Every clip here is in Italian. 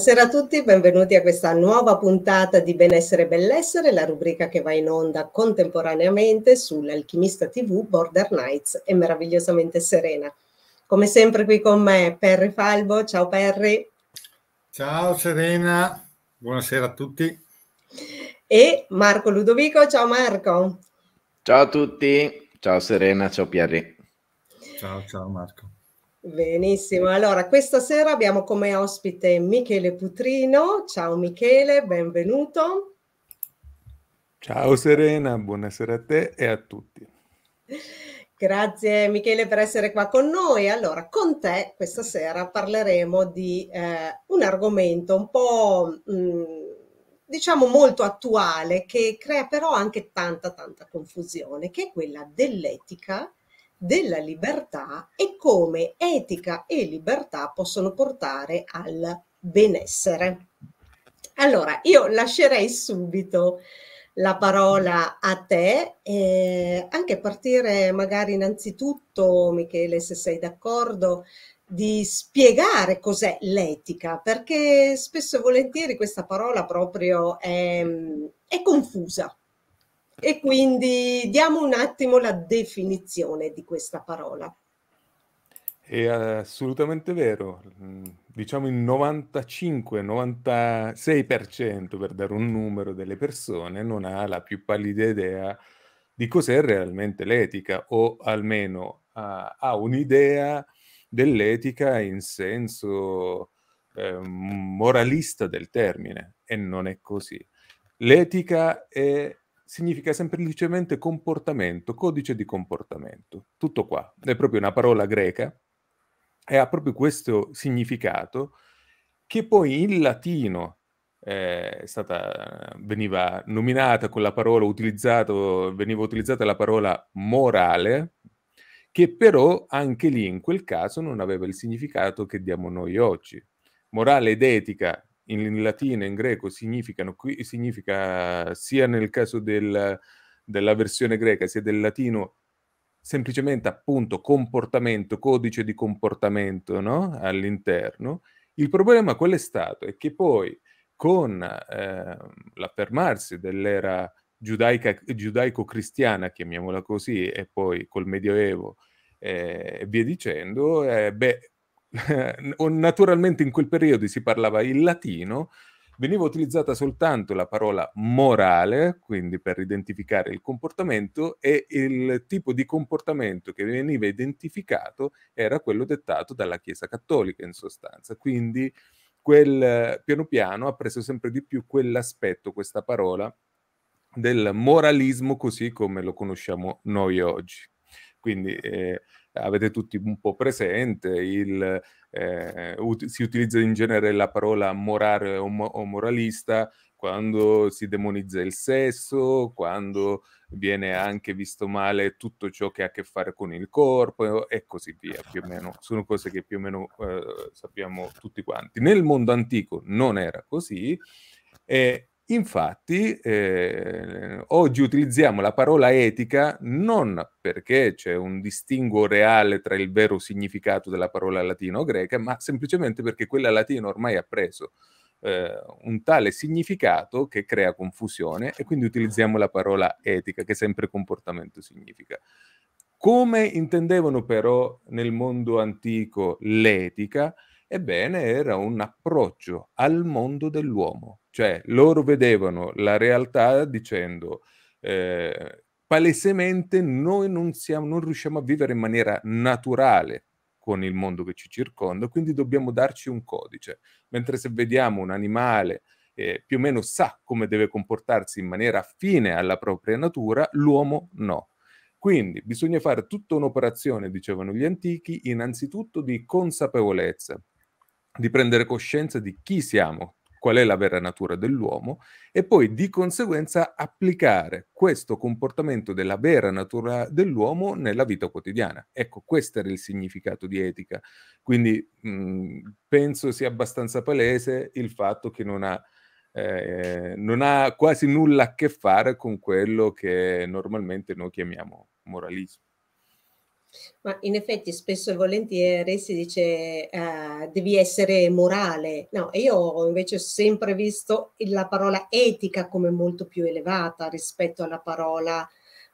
Buonasera a tutti, benvenuti a questa nuova puntata di Benessere e Bellessere, la rubrica che va in onda contemporaneamente sull'Alchimista TV, Border Nights e Meravigliosamente Serena. Come sempre qui con me Perry Falbo, ciao Perry. Ciao Serena, buonasera a tutti. E Marco Ludovico, ciao Marco. Ciao a tutti, ciao Serena, ciao Pierri. Ciao, ciao Marco. Benissimo, allora questa sera abbiamo come ospite Michele Putrino. Ciao Michele, benvenuto. Ciao Serena, buonasera a te e a tutti. Grazie Michele per essere qua con noi. Allora, con te questa sera parleremo di eh, un argomento un po', mh, mm, diciamo, molto attuale che crea però anche tanta, tanta confusione, che è quella dell'etica della libertà e come etica e libertà possono portare al benessere. Allora, io lascerei subito la parola a te, eh, anche partire magari innanzitutto, Michele, se sei d'accordo, di spiegare cos'è l'etica, perché spesso e volentieri questa parola proprio è, è confusa, e quindi diamo un attimo la definizione di questa parola. È assolutamente vero, diciamo il 95-96% per dare un numero delle persone non ha la più pallida idea di cos'è realmente l'etica o almeno ha, ha un'idea dell'etica in senso eh, moralista del termine e non è così. L'etica è significa semplicemente comportamento, codice di comportamento. Tutto qua. È proprio una parola greca e ha proprio questo significato che poi in latino eh, stata, veniva nominata con la parola utilizzata, veniva utilizzata la parola morale, che però anche lì in quel caso non aveva il significato che diamo noi oggi. Morale ed etica in latino e in greco significano qui, significa sia nel caso del, della versione greca sia del latino semplicemente appunto comportamento, codice di comportamento no? all'interno. Il problema qual è stato? È che poi con eh, l'affermarsi dell'era giudaica, giudaico-cristiana, chiamiamola così, e poi col Medioevo eh, e via dicendo, eh, beh, naturalmente in quel periodo si parlava il latino, veniva utilizzata soltanto la parola morale, quindi per identificare il comportamento, e il tipo di comportamento che veniva identificato era quello dettato dalla Chiesa Cattolica in sostanza. Quindi quel, piano piano ha preso sempre di più quell'aspetto, questa parola, del moralismo così come lo conosciamo noi oggi. Quindi eh, avete tutti un po' presente, il, eh, ut- si utilizza in genere la parola morale o, mo- o moralista quando si demonizza il sesso, quando viene anche visto male tutto ciò che ha a che fare con il corpo e così via, più o meno. Sono cose che più o meno eh, sappiamo tutti quanti. Nel mondo antico non era così e Infatti, eh, oggi utilizziamo la parola etica non perché c'è un distinguo reale tra il vero significato della parola latina o greca, ma semplicemente perché quella latina ormai ha preso eh, un tale significato che crea confusione e quindi utilizziamo la parola etica, che sempre comportamento significa. Come intendevano però nel mondo antico l'etica? Ebbene, era un approccio al mondo dell'uomo, cioè loro vedevano la realtà dicendo eh, palesemente noi non, siamo, non riusciamo a vivere in maniera naturale con il mondo che ci circonda, quindi dobbiamo darci un codice, mentre se vediamo un animale eh, più o meno sa come deve comportarsi in maniera affine alla propria natura, l'uomo no. Quindi bisogna fare tutta un'operazione, dicevano gli antichi, innanzitutto di consapevolezza, di prendere coscienza di chi siamo, qual è la vera natura dell'uomo e poi di conseguenza applicare questo comportamento della vera natura dell'uomo nella vita quotidiana. Ecco, questo era il significato di etica. Quindi mh, mhmm, penso sia abbastanza palese il fatto che non ha, eh, non ha quasi nulla a che fare con quello che normalmente noi chiamiamo moralismo. Ma in effetti spesso e volentieri si dice eh, devi essere morale. No, io ho invece sempre visto la parola etica come molto più elevata rispetto alla parola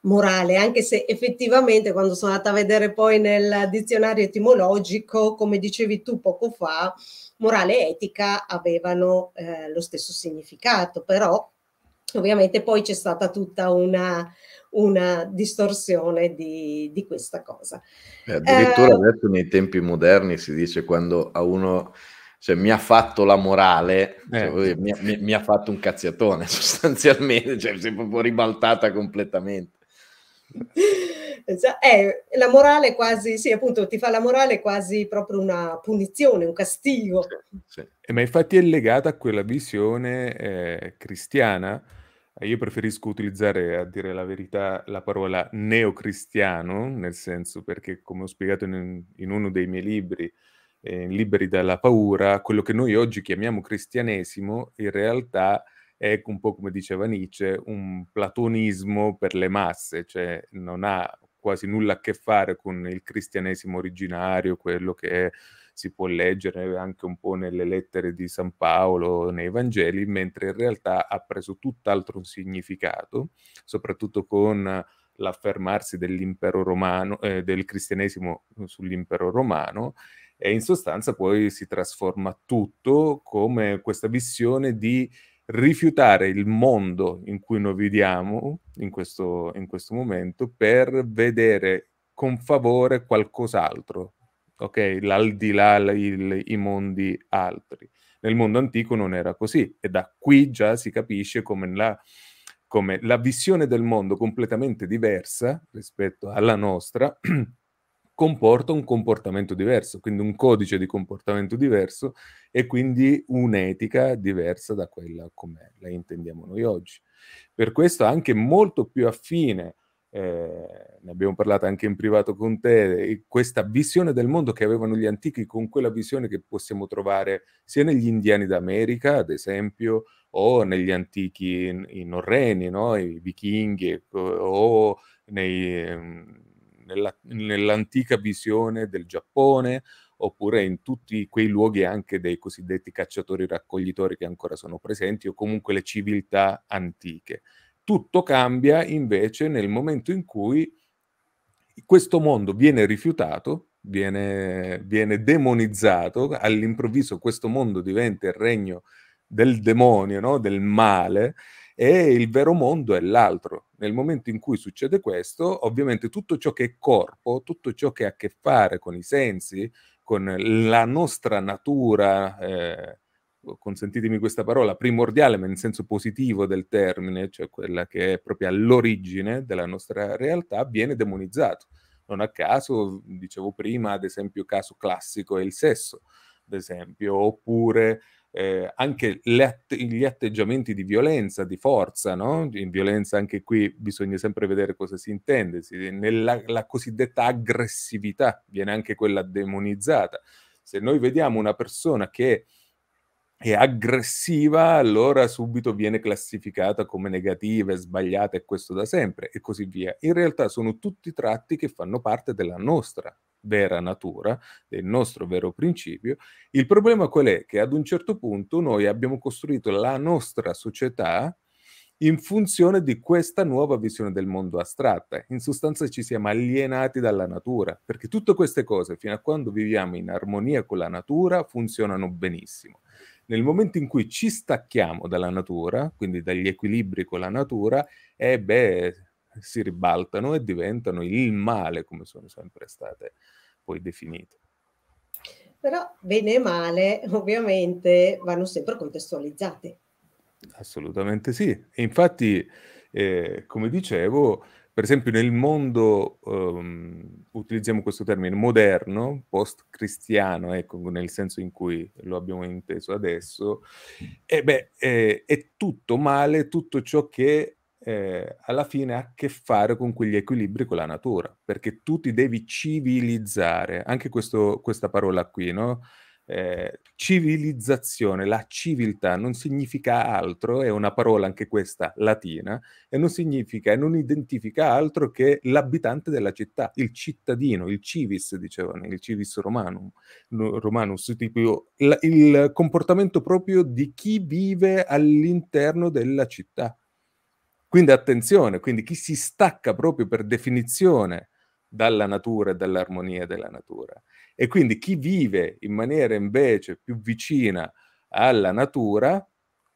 morale, anche se effettivamente quando sono andata a vedere poi nel dizionario etimologico, come dicevi tu poco fa, morale e etica avevano eh, lo stesso significato, però ovviamente poi c'è stata tutta una una distorsione di, di questa cosa. Eh, addirittura eh, adesso nei tempi moderni si dice quando a uno cioè, mi ha fatto la morale, eh. cioè, mi, mi, mi, ha fatto un cazziatone sostanzialmente, cioè si è proprio ribaltata completamente. Eh, la morale quasi, sì, appunto, ti fa la morale quasi proprio una punizione, un castigo. Sì, sì. Eh, ma infatti è legata a quella visione eh, cristiana io preferisco utilizzare, a dire la verità, la parola neocristiano, nel senso perché, come ho spiegato in, in uno dei miei libri, eh, Liberi dalla paura, quello che noi oggi chiamiamo cristianesimo in realtà è un po' come diceva Nietzsche, un platonismo per le masse, cioè non ha quasi nulla a che fare con il cristianesimo originario, quello che è si può leggere anche un po' nelle lettere di San Paolo, nei Vangeli, mentre in realtà ha preso tutt'altro significato, soprattutto con l'affermarsi dell'impero romano, eh, del cristianesimo sull'impero romano, e in sostanza poi si trasforma tutto come questa visione di rifiutare il mondo in cui noi viviamo in questo, in questo momento per vedere con favore qualcos'altro, ok? L'aldilà, il, i mondi altri. Nel mondo antico non era così e da qui già si capisce come la, come la visione del mondo completamente diversa rispetto alla nostra comporta un comportamento diverso, quindi un codice di comportamento diverso e quindi un'etica diversa da quella come la intendiamo noi oggi. Per questo anche molto più affine eh, ne abbiamo parlato anche in privato con te, e questa visione del mondo che avevano gli antichi con quella visione che possiamo trovare sia negli indiani d'America, ad esempio, o negli antichi norreni, no? i vichinghi, ecco, o nei, ehm, nella, nell'antica visione del Giappone, oppure in tutti quei luoghi anche dei cosiddetti cacciatori raccoglitori che ancora sono presenti, o comunque le civiltà antiche. Tutto cambia invece nel momento in cui questo mondo viene rifiutato, viene, viene demonizzato, all'improvviso questo mondo diventa il regno del demonio, no? del male, e il vero mondo è l'altro. Nel momento in cui succede questo, ovviamente tutto ciò che è corpo, tutto ciò che ha a che fare con i sensi, con la nostra natura eh, consentitemi questa parola, primordiale, ma in senso positivo del termine, cioè quella che è proprio all'origine della nostra realtà, viene demonizzato. Non a caso, dicevo prima, ad esempio, caso classico è il sesso, ad esempio, oppure eh, anche att- gli atteggiamenti di violenza, di forza, no? In violenza anche qui bisogna sempre vedere cosa si intende. Si, nella la cosiddetta aggressività viene anche quella demonizzata. Se noi vediamo una persona che e aggressiva, allora subito viene classificata come negativa, è sbagliata e questo da sempre e così via. In realtà sono tutti tratti che fanno parte della nostra vera natura, del nostro vero principio. Il problema qual è? Che ad un certo punto noi abbiamo costruito la nostra società in funzione di questa nuova visione del mondo astratta. In sostanza ci siamo alienati dalla natura, perché tutte queste cose, fino a quando viviamo in armonia con la natura, funzionano benissimo. Nel momento in cui ci stacchiamo dalla natura, quindi dagli equilibri con la natura, eh beh, si ribaltano e diventano il male, come sono sempre state poi definite. Però bene e male ovviamente vanno sempre contestualizzate. Assolutamente sì. E infatti, eh, come dicevo, per esempio nel mondo, um, utilizziamo questo termine, moderno, post-cristiano, ecco, nel senso in cui lo abbiamo inteso adesso, e beh, eh, è tutto male, tutto ciò che eh, alla fine ha a che fare con quegli equilibri con la natura, perché tu ti devi civilizzare, anche questo, questa parola qui, no? eh, civilizzazione, la civiltà non significa altro, è una parola anche questa latina, e non significa e non identifica altro che l'abitante della città, il cittadino, il civis, dicevano, il civis romanum, romanus, tipo la, il comportamento proprio di chi vive all'interno della città. Quindi attenzione, quindi chi si stacca proprio per definizione dalla natura e dall'armonia della natura. E quindi chi vive in maniera invece più vicina alla natura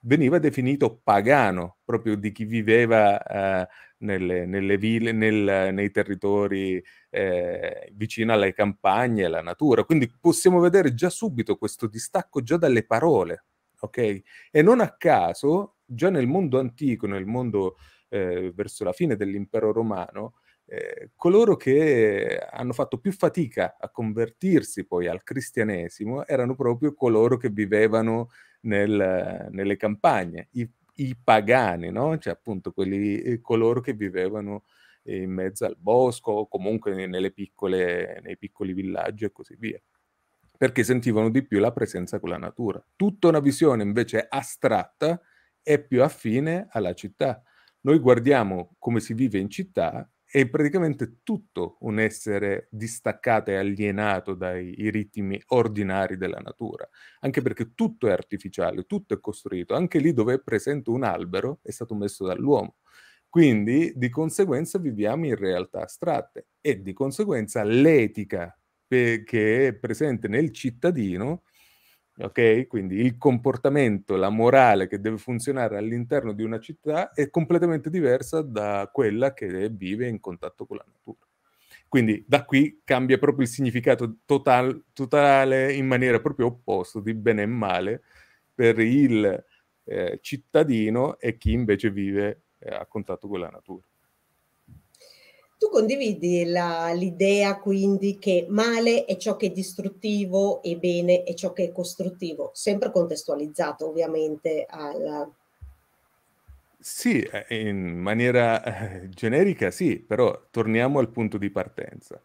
veniva definito pagano, proprio di chi viveva eh, nelle, nelle, ville, nel, nei territori eh, vicino alle campagne alla natura. Quindi possiamo vedere già subito questo distacco già dalle parole, ok? E non a caso, già nel mondo antico, nel mondo eh, verso la fine dell'impero romano, eh, coloro che hanno fatto più fatica a convertirsi poi al cristianesimo erano proprio coloro che vivevano nel, nelle campagne, i, i pagani, no? cioè appunto quelli, eh, coloro che vivevano in mezzo al bosco o comunque piccole, nei piccoli villaggi e così via, perché sentivano di più la presenza con la natura. Tutta una visione invece astratta è più affine alla città. Noi guardiamo come si vive in città è praticamente tutto un essere distaccato e alienato dai ritmi ordinari della natura, anche perché tutto è artificiale, tutto è costruito, anche lì dove è presente un albero è stato messo dall'uomo. Quindi di conseguenza viviamo in realtà astratte e di conseguenza l'etica che è presente nel cittadino ok? Quindi il comportamento, la morale che deve funzionare all'interno di una città è completamente diversa da quella che vive in contatto con la natura. Quindi da qui cambia proprio il significato total, totale in maniera proprio opposta di bene e male per il eh, cittadino e chi invece vive eh, a contatto con la natura. Tu condividi la, l'idea quindi che male è ciò che è distruttivo e bene è ciò che è costruttivo, sempre contestualizzato ovviamente al... Sì, eh, in maniera eh, generica sì, però torniamo al punto di partenza.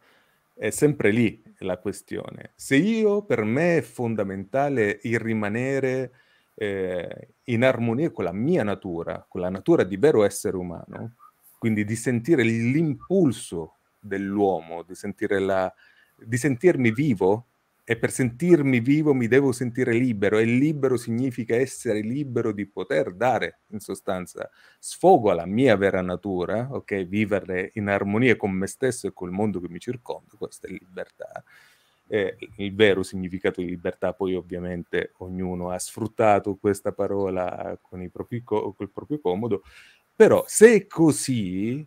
È sempre lì la questione. Se io, per me è fondamentale il rimanere eh, in armonia con la mia natura, con la natura di vero essere umano, quindi di sentire l'impulso dell'uomo, di, sentire la, di sentirmi vivo e per sentirmi vivo mi devo sentire libero e libero significa essere libero di poter dare in sostanza sfogo alla mia vera natura, ok? Vivere in armonia con me stesso e col mondo che mi circonda, questa è libertà. Eh, il vero significato di libertà, poi ovviamente ognuno ha sfruttato questa parola con il proprio, col proprio comodo, però se è così,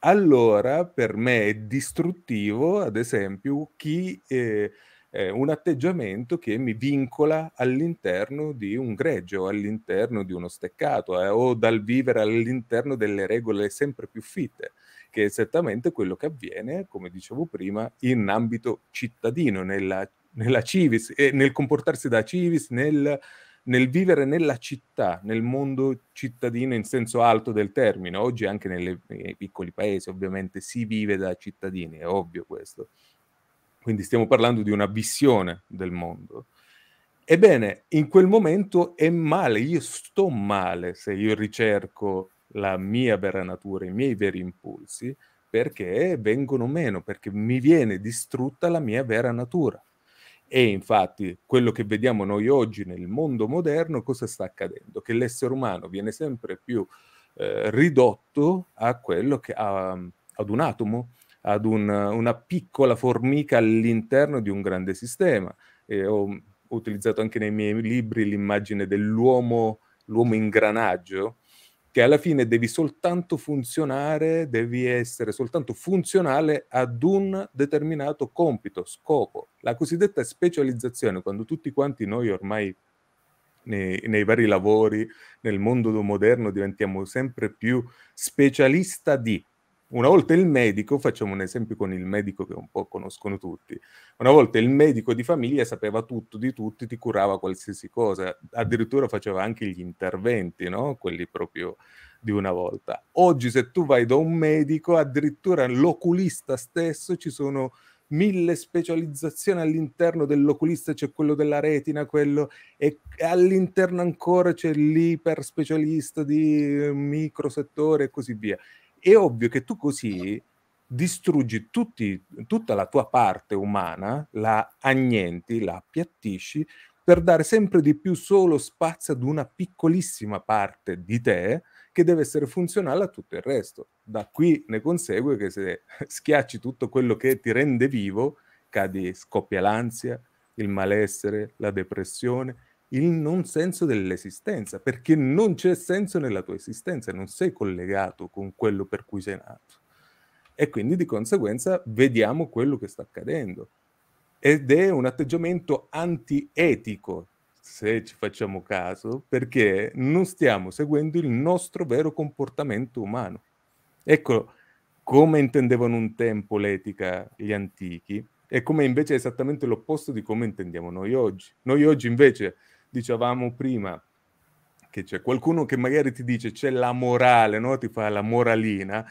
allora per me è distruttivo, ad esempio, chi, eh, eh, un atteggiamento che mi vincola all'interno di un greggio, all'interno di uno steccato eh, o dal vivere all'interno delle regole sempre più fitte, che è esattamente quello che avviene, come dicevo prima, in ambito cittadino, nella, nella civis, eh, nel comportarsi da civis, nel nel vivere nella città, nel mondo cittadino in senso alto del termine. Oggi anche nelle, nei piccoli paesi ovviamente si vive da cittadini, è ovvio questo. Quindi stiamo parlando di una visione del mondo. Ebbene, in quel momento è male, io sto male se io ricerco la mia vera natura, i miei veri impulsi, perché vengono meno, perché mi viene distrutta la mia vera natura. E infatti quello che vediamo noi oggi nel mondo moderno, cosa sta accadendo? Che l'essere umano viene sempre più eh, ridotto a quello che, a, mm, ad un atomo, ad un, una piccola formica all'interno di un grande sistema. E ho, ho mm, utilizzato anche nei miei libri l'immagine dell'uomo l'uomo ingranaggio, che alla fine devi soltanto funzionare, devi essere soltanto funzionale ad un determinato compito, scopo. La cosiddetta specializzazione, quando tutti quanti noi ormai nei, nei, vari lavori, nel mondo moderno diventiamo sempre più specialista di, una volta il medico, facciamo un esempio con il medico che un po' conoscono tutti, una volta il medico di famiglia sapeva tutto di tutti, ti curava qualsiasi cosa, addirittura faceva anche gli interventi, no? quelli proprio di una volta. Oggi se tu vai da un medico, addirittura l'oculista stesso ci sono mille specializzazioni all'interno dell'oculista, c'è quello della retina, quello e all'interno ancora c'è l'iperspecialista di microsettore e così via è ovvio che tu così distruggi tutti, tutta la tua parte umana, la annienti, la appiattisci per dare sempre di più solo spazio ad una piccolissima parte di te che deve essere funzionale a tutto il resto. Da qui ne consegue che se schiacci tutto quello che ti rende vivo, cadi, scoppia l'ansia, il malessere, la depressione, il non senso dell'esistenza, perché non c'è senso nella tua esistenza, non sei collegato con quello per cui sei nato. E quindi di conseguenza vediamo quello che sta accadendo. Ed è un atteggiamento antietico, se ci facciamo caso, perché non stiamo seguendo il nostro vero comportamento umano. Ecco come intendevano un tempo l'etica gli antichi e come invece è esattamente l'opposto di come intendiamo noi oggi. Noi oggi invece dicevamo prima che c'è qualcuno che magari ti dice c'è la morale, no? ti fa la moralina.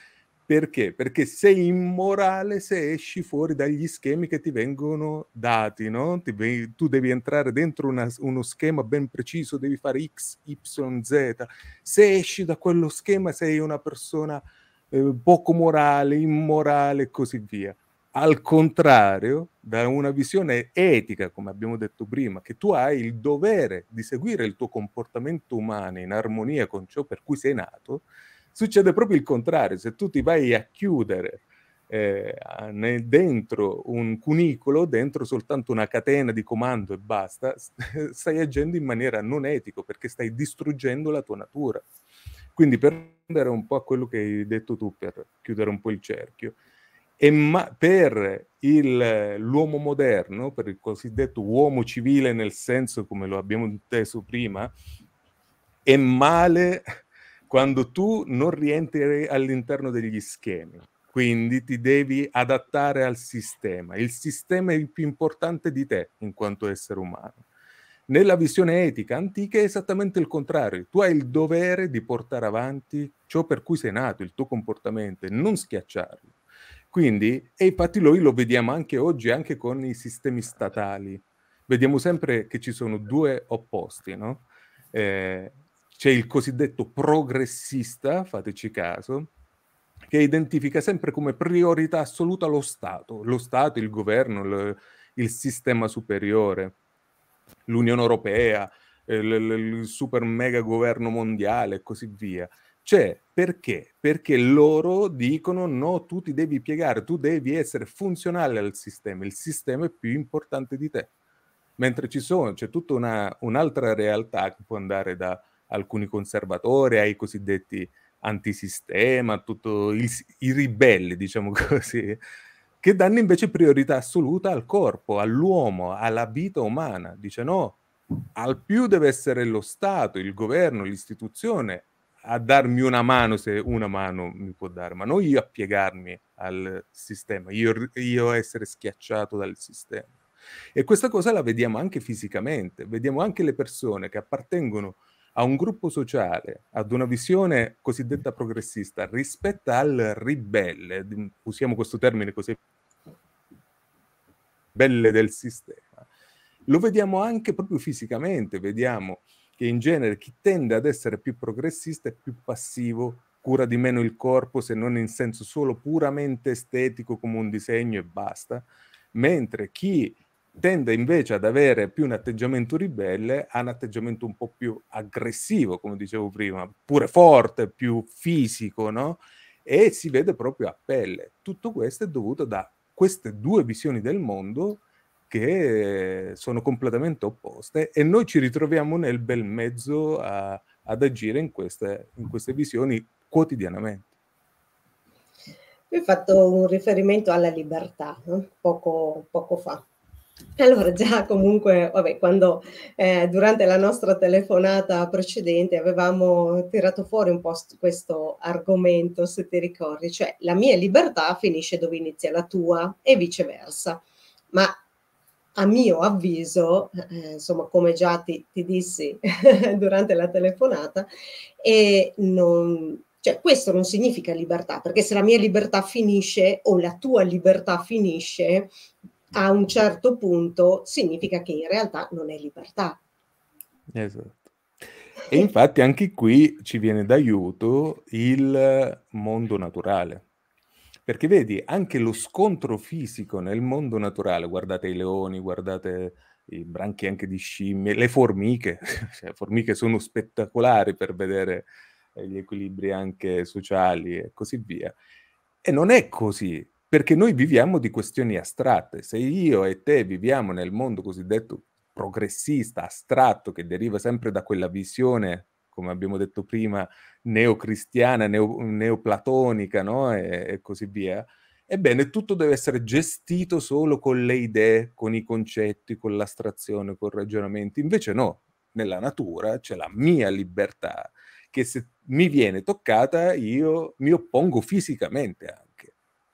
Perché? Perché sei immorale se esci fuori dagli schemi che ti vengono dati, no? ti, tu devi entrare dentro una, uno schema ben preciso, devi fare X, Y, Z. Se esci da quello schema sei una persona eh, poco morale, immorale e così via. Al contrario, da una visione etica, come abbiamo detto prima, che tu hai il dovere di seguire il tuo comportamento umano in armonia con ciò per cui sei nato, succede proprio il contrario. Se tu ti vai a chiudere eh, dentro un cunicolo, dentro soltanto una catena di comando e basta, stai agendo in maniera non etica perché stai distruggendo la tua natura. Quindi per andare un po' a quello che hai detto tu, per chiudere un po' il cerchio, e ma- per il, l'uomo moderno, per il cosiddetto uomo civile nel senso come lo abbiamo inteso prima, è male quando tu non rientri all'interno degli schemi. Quindi ti devi adattare al sistema. Il sistema è il più importante di te in quanto essere umano. Nella visione etica antica è esattamente il contrario. Tu hai il dovere di portare avanti ciò per cui sei nato, il tuo comportamento, e non schiacciarlo. Quindi, e infatti noi lo vediamo anche oggi, anche con i sistemi statali. Vediamo sempre che ci sono due opposti, no? Eh, c'è il cosiddetto progressista, fateci caso, che identifica sempre come priorità assoluta lo Stato, lo Stato, il governo, il, il sistema superiore, l'Unione Europea, il, eh, il super mega governo mondiale e così via. C'è cioè, perché? Perché loro dicono no, tu ti devi piegare, tu devi essere funzionale al sistema, il sistema è più importante di te. Mentre ci sono, c'è tutta una, un'altra realtà che può andare da alcuni conservatori ai cosiddetti antisistema, tutto il, i ribelli, diciamo così, che danno invece priorità assoluta al corpo, all'uomo, alla vita umana. Dice no, al più deve essere lo Stato, il governo, l'istituzione a darmi una mano, se una mano mi può dare, ma non io a piegarmi al sistema, io, io essere schiacciato dal sistema. E questa cosa la vediamo anche fisicamente, vediamo anche le persone che appartengono a un gruppo sociale, ad una visione cosiddetta progressista rispetto al ribelle, usiamo questo termine così, belle del sistema. Lo vediamo anche proprio fisicamente, vediamo che in genere chi tende ad essere più progressista è più passivo, cura di meno il corpo se non in senso solo puramente estetico come un disegno e basta, mentre chi tende invece ad avere più un atteggiamento ribelle ha un atteggiamento un po' più aggressivo, come dicevo prima, pure forte, più fisico, no? E si vede proprio a pelle. Tutto questo è dovuto da queste due visioni del mondo che sono completamente opposte e noi ci ritroviamo nel bel mezzo a, ad agire in queste, in queste visioni quotidianamente. Mi hai fatto un riferimento alla libertà eh? poco, poco fa. Allora già comunque, vabbè, quando eh, durante la nostra telefonata precedente avevamo tirato fuori un po' questo argomento, se ti ricordi, cioè la mia libertà finisce dove inizia la tua e viceversa. Ma a mio avviso, eh, eh, insomma, come già ti, ti dissi durante la telefonata, e non, cioè, questo non significa libertà, perché se la mia libertà finisce o la tua libertà finisce a un certo punto, significa che in realtà non è libertà. Esatto. E infatti anche qui ci viene d'aiuto il mondo naturale. Perché vedi, anche lo scontro fisico nel mondo naturale, guardate i leoni, guardate i branchi anche di scimmie, le formiche, cioè, le formiche sono spettacolari per vedere eh, gli equilibri anche sociali e così via. E non è così, perché noi viviamo di questioni astratte. Se io e te viviamo nel mondo cosiddetto progressista, astratto, che deriva sempre da quella visione come abbiamo detto prima, neocristiana, neo, neoplatonica no? e, e così via. Ebbene, tutto deve essere gestito solo con le idee, con i concetti, con l'astrazione, con i ragionamenti. Invece no, nella natura c'è la mia libertà che se mi viene toccata io mi oppongo fisicamente anche.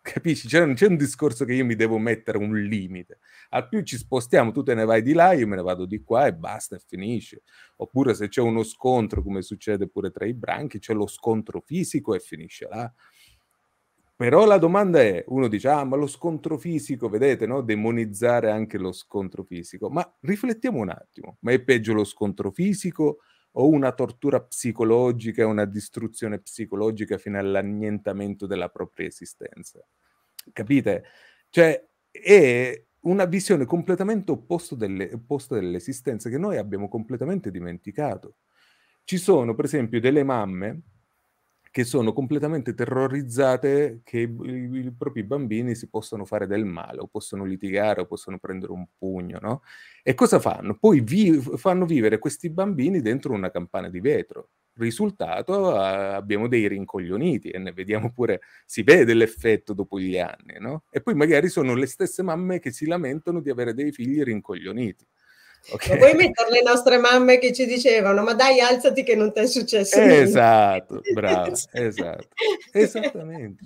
Capisci? Cioè, non c'è un discorso che io mi devo mettere un limite. Al più ci spostiamo, tu te ne vai di là, io me ne vado di qua e basta e finisce. Oppure se c'è uno scontro, come succede pure tra i branchi, c'è lo scontro fisico e finisce là. Però la domanda è, uno dice, ah, ma lo scontro fisico, vedete, no? Demonizzare anche lo scontro fisico. Ma riflettiamo un attimo, ma è peggio lo scontro fisico o una tortura psicologica, una distruzione psicologica fino all'annientamento della propria esistenza. Capite? Cioè, è una visione completamente delle, opposta dell'esistenza che noi abbiamo completamente dimenticato. Ci sono, per esempio, delle mamme che sono completamente terrorizzate che i, i, propri bambini si possano fare del male, o possono litigare, o possono prendere un pugno, no? E cosa fanno? Poi vi, fanno vivere questi bambini dentro una campana di vetro. Risultato, a, abbiamo dei rincoglioniti e ne vediamo pure, si vede l'effetto dopo gli anni, no? E poi magari sono le stesse mamme che si lamentano di avere dei figli rincoglioniti. Okay. Vuoi mettere le nostre mamme che ci dicevano, ma dai, alzati che non ti è successo Esatto, bravo, esatto, esattamente.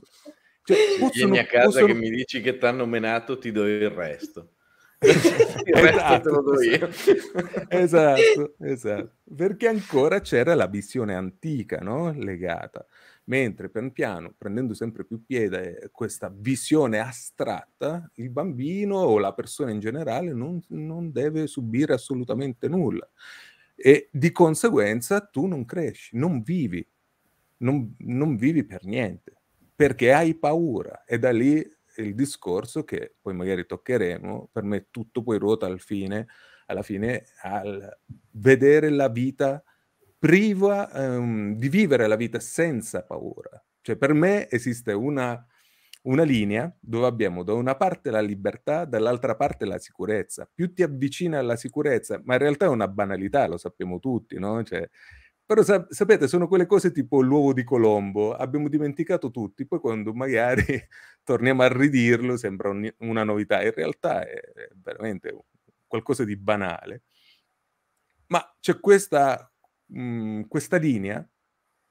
Cioè, Vieni a casa possono... che mi dici che ti hanno menato, ti do il resto. il resto te lo do io. esatto, esatto. esatto. Perché ancora c'era la visione antica, no? Legata. Mentre pian piano, prendendo sempre più piede eh, questa visione astratta, il bambino o la persona in generale non, non deve subire assolutamente nulla. E di conseguenza tu non cresci, non vivi, non, non vivi per niente, perché hai paura. E da lì il discorso che poi magari toccheremo, per me tutto poi ruota al fine, alla fine al vedere la vita priva ehm, di vivere la vita senza paura. Cioè per me esiste una, una linea dove abbiamo da una parte la libertà, dall'altra parte la sicurezza. Più ti avvicina alla sicurezza, ma in realtà è una banalità, lo sappiamo tutti, no? Cioè, però sap- sapete, sono quelle cose tipo l'uovo di Colombo, abbiamo dimenticato tutti, poi quando magari torniamo a ridirlo sembra un- una novità, in realtà è veramente qualcosa di banale. Ma c'è questa mh, mhmm, questa linea,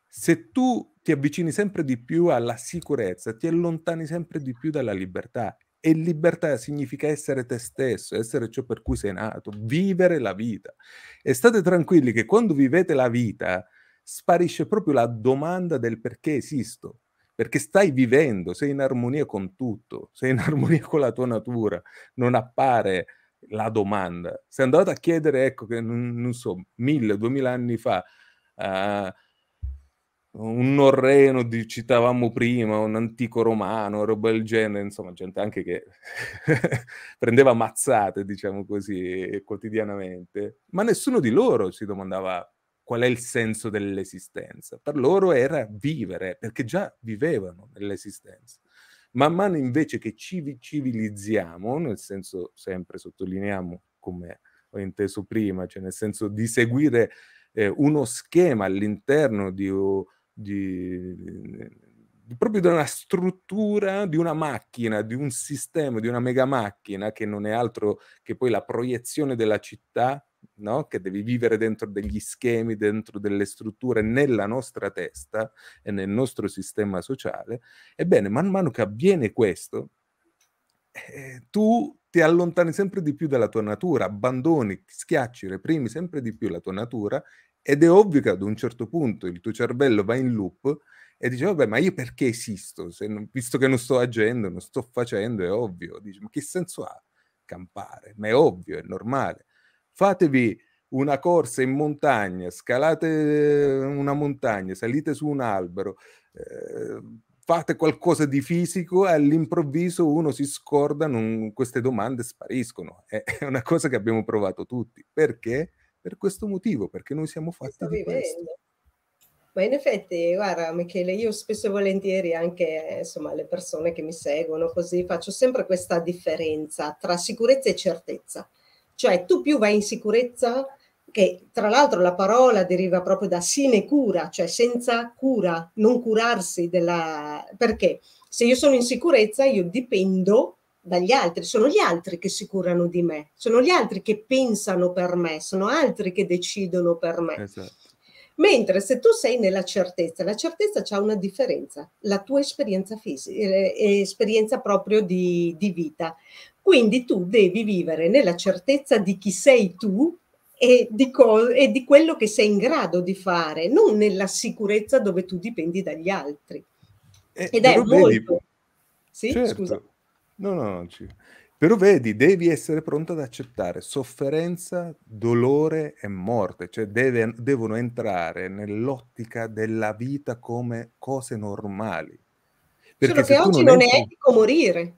se tu ti avvicini sempre di più alla sicurezza, ti allontani sempre di più dalla libertà. E libertà significa essere te stesso, essere ciò per cui sei nato, vivere la vita. E state tranquilli che quando vivete la vita sparisce proprio la domanda del perché esisto, perché stai vivendo, sei in armonia con tutto, sei in armonia con la tua natura, non appare la domanda. Se andate a chiedere, ecco, che non, non so, mille, duemila anni fa, uh, un norreno, di, citavamo prima, un antico romano, roba del genere, insomma, gente anche che prendeva mazzate, diciamo così, quotidianamente, ma nessuno di loro si domandava qual è il senso dell'esistenza. Per loro era vivere, perché già vivevano nell'esistenza. Man mano invece che ci civilizziamo, nel senso sempre sottolineiamo come ho inteso prima, cioè nel senso di seguire eh, uno schema all'interno di, di, di, proprio di una struttura, di una macchina, di un sistema, di una megamacchina che non è altro che poi la proiezione della città no? che devi vivere dentro degli schemi, dentro delle strutture, nella nostra testa e nel nostro sistema sociale. Ebbene, man mano che avviene questo, eh, tu ti allontani sempre di più dalla tua natura, abbandoni, schiacci, reprimi sempre di più la tua natura ed è ovvio che ad un certo punto il tuo cervello va in loop e dice vabbè ma io perché esisto non, visto che non sto agendo non sto facendo è ovvio dice ma che senso ha campare ma è ovvio è normale Fatevi una corsa in montagna, scalate eh, una montagna, salite su un albero, eh, fate qualcosa di fisico e all'improvviso uno si scorda, non, queste domande spariscono. È, è una cosa che abbiamo provato tutti. Perché? Per questo motivo, perché noi siamo fatti Sto di questo. Ma in effetti, guarda Michele, io spesso e volentieri anche insomma, le persone che mi seguono così faccio sempre questa differenza tra sicurezza e certezza. Cioè tu più vai in sicurezza, che tra l'altro la parola deriva proprio da sinecura, cioè senza cura, non curarsi della... perché se io sono in sicurezza io dipendo dagli altri, sono gli altri che si curano di me, sono gli altri che pensano per me, sono altri che decidono per me. Esatto. Mentre se tu sei nella certezza, la certezza c'è una differenza, la tua esperienza fisica, eh, esperienza proprio di, di vita. Quindi tu devi vivere nella certezza di chi sei tu e di, co- e di quello che sei in grado di fare, non nella sicurezza dove tu dipendi dagli altri. Eh, Ed è molto... Vedi... Sì, certo. scusa. No, no, no. Però vedi, devi essere pronto ad accettare sofferenza, dolore e morte, cioè deve, devono entrare nell'ottica della vita come cose normali. Perché Solo che oggi non, non è etico morire.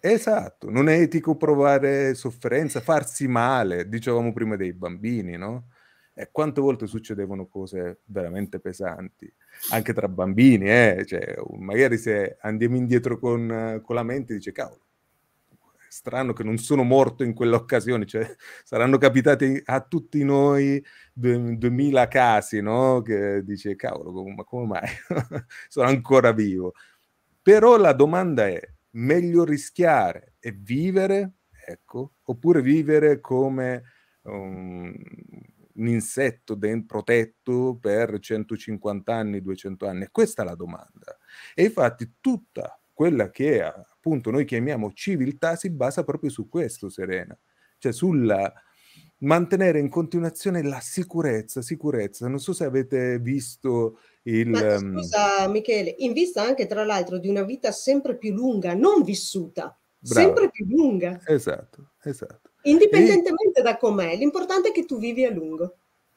Esatto, non è etico provare sofferenza, farsi male, dicevamo prima dei bambini, no? E quante volte succedevano cose veramente pesanti, anche tra bambini, eh? cioè, magari se andiamo indietro con, con la mente dice cavolo, strano che non sono morto in quell'occasione, cioè, saranno capitati a tutti noi duemila casi, no? Che dice, cavolo, ma come mai sono ancora vivo? Però la domanda è, meglio rischiare e vivere, ecco, oppure vivere come um, un insetto ben protetto per 150 anni, 200 anni? Questa è la domanda. E infatti tutta quella che appunto noi chiamiamo civiltà si basa proprio su questo, Serena, cioè sulla mantenere in continuazione la sicurezza, sicurezza. Non so se avete visto il, Ma, ehm, scusa Michele, in vista anche tra l'altro di una vita sempre più lunga, non vissuta, brava. sempre più lunga. Esatto, esatto. Indipendentemente e... da com'è, l'importante è che tu vivi a lungo.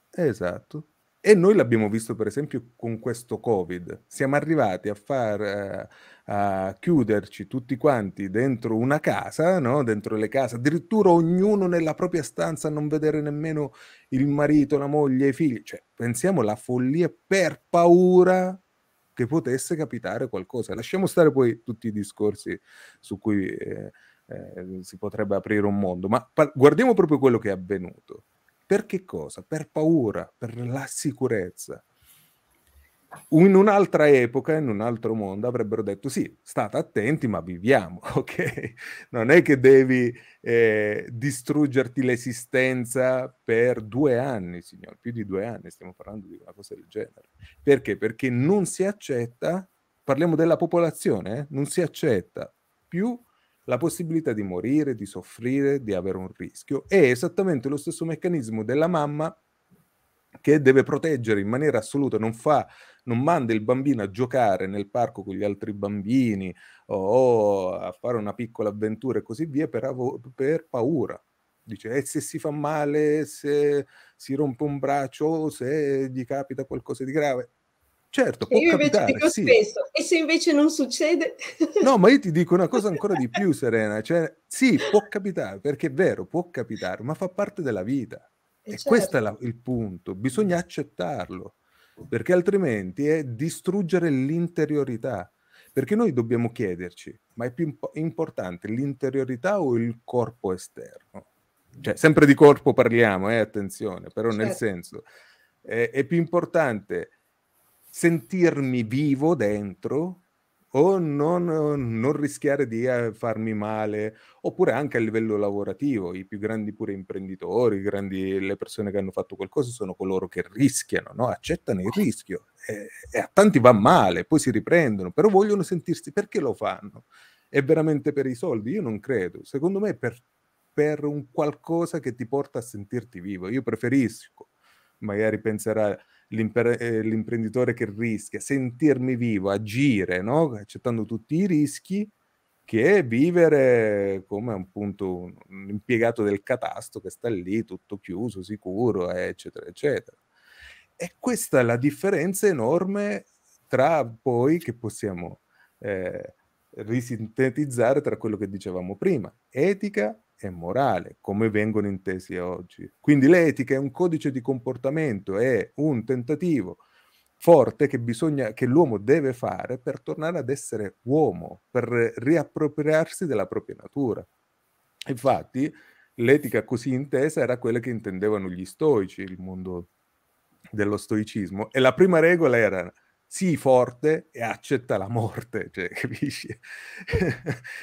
Esatto. E noi l'abbiamo visto per esempio con questo Covid. Siamo arrivati a far eh, a chiuderci tutti quanti dentro una casa, no? dentro le case, addirittura ognuno nella propria stanza a non vedere nemmeno il marito, la moglie, i figli. Cioè, pensiamo alla follia per paura che potesse capitare qualcosa. Lasciamo stare poi tutti i discorsi su cui eh, eh, si potrebbe aprire un mondo, ma par- guardiamo proprio quello che è avvenuto. Per che cosa? Per paura, per la sicurezza. In un'altra epoca, in un altro mondo, avrebbero detto sì, state attenti, ma viviamo, ok? Non è che devi eh, distruggerti l'esistenza per due anni, signor, più di due anni, stiamo parlando di una cosa del genere. Perché? Perché non si accetta, parliamo della popolazione, eh? non si accetta più la possibilità di morire, di soffrire, di avere un rischio. È esattamente lo stesso meccanismo della mamma che deve proteggere in maniera assoluta, non, fa, non manda il bambino a giocare nel parco con gli altri bambini o, a fare una piccola avventura e così via per, per paura. Dice, e eh, se si fa male, se si rompe un braccio, se gli capita qualcosa di grave, Certo, può e io invece capitare, dico sì. spesso, e se invece non succede? No, ma io ti dico una cosa ancora di più, Serena, cioè sì, può capitare, perché è vero, può capitare, ma fa parte della vita. Eh, e, e certo. questo è la, certo. il punto, bisogna accettarlo, perché altrimenti è distruggere l'interiorità. Perché noi dobbiamo chiederci, ma è più imp- importante l'interiorità o il corpo esterno? Cioè, sempre di corpo parliamo, eh, attenzione, però certo. nel senso, è, è più importante sentirmi vivo dentro o non, non, rischiare di eh, farmi male, oppure anche a livello lavorativo, i più grandi pure imprenditori, grandi, le persone che hanno fatto qualcosa sono coloro che rischiano, no? accettano il rischio e, e a tanti va male, poi si riprendono, però vogliono sentirsi perché lo fanno. È veramente per i soldi? Io non credo, secondo me è per, per un qualcosa che ti porta a sentirti vivo. Io preferisco, magari penserà eh, l'imprenditore che rischia, sentirmi vivo, agire, no? accettando tutti i rischi, che vivere come appunto un impiegato del catasto che sta lì tutto chiuso, sicuro, eccetera, eccetera. E questa è la differenza enorme tra poi che possiamo eh, risintetizzare tra quello che dicevamo prima, etica e morale, come vengono intesi oggi. Quindi l'etica è un codice di comportamento, è un tentativo forte che, bisogna, che l'uomo deve fare per tornare ad essere uomo, per riappropriarsi della propria natura. Infatti, l'etica così intesa era quella che intendevano gli stoici, il mondo dello stoicismo, e la prima regola era sii forte e accetta la morte, cioè, capisci?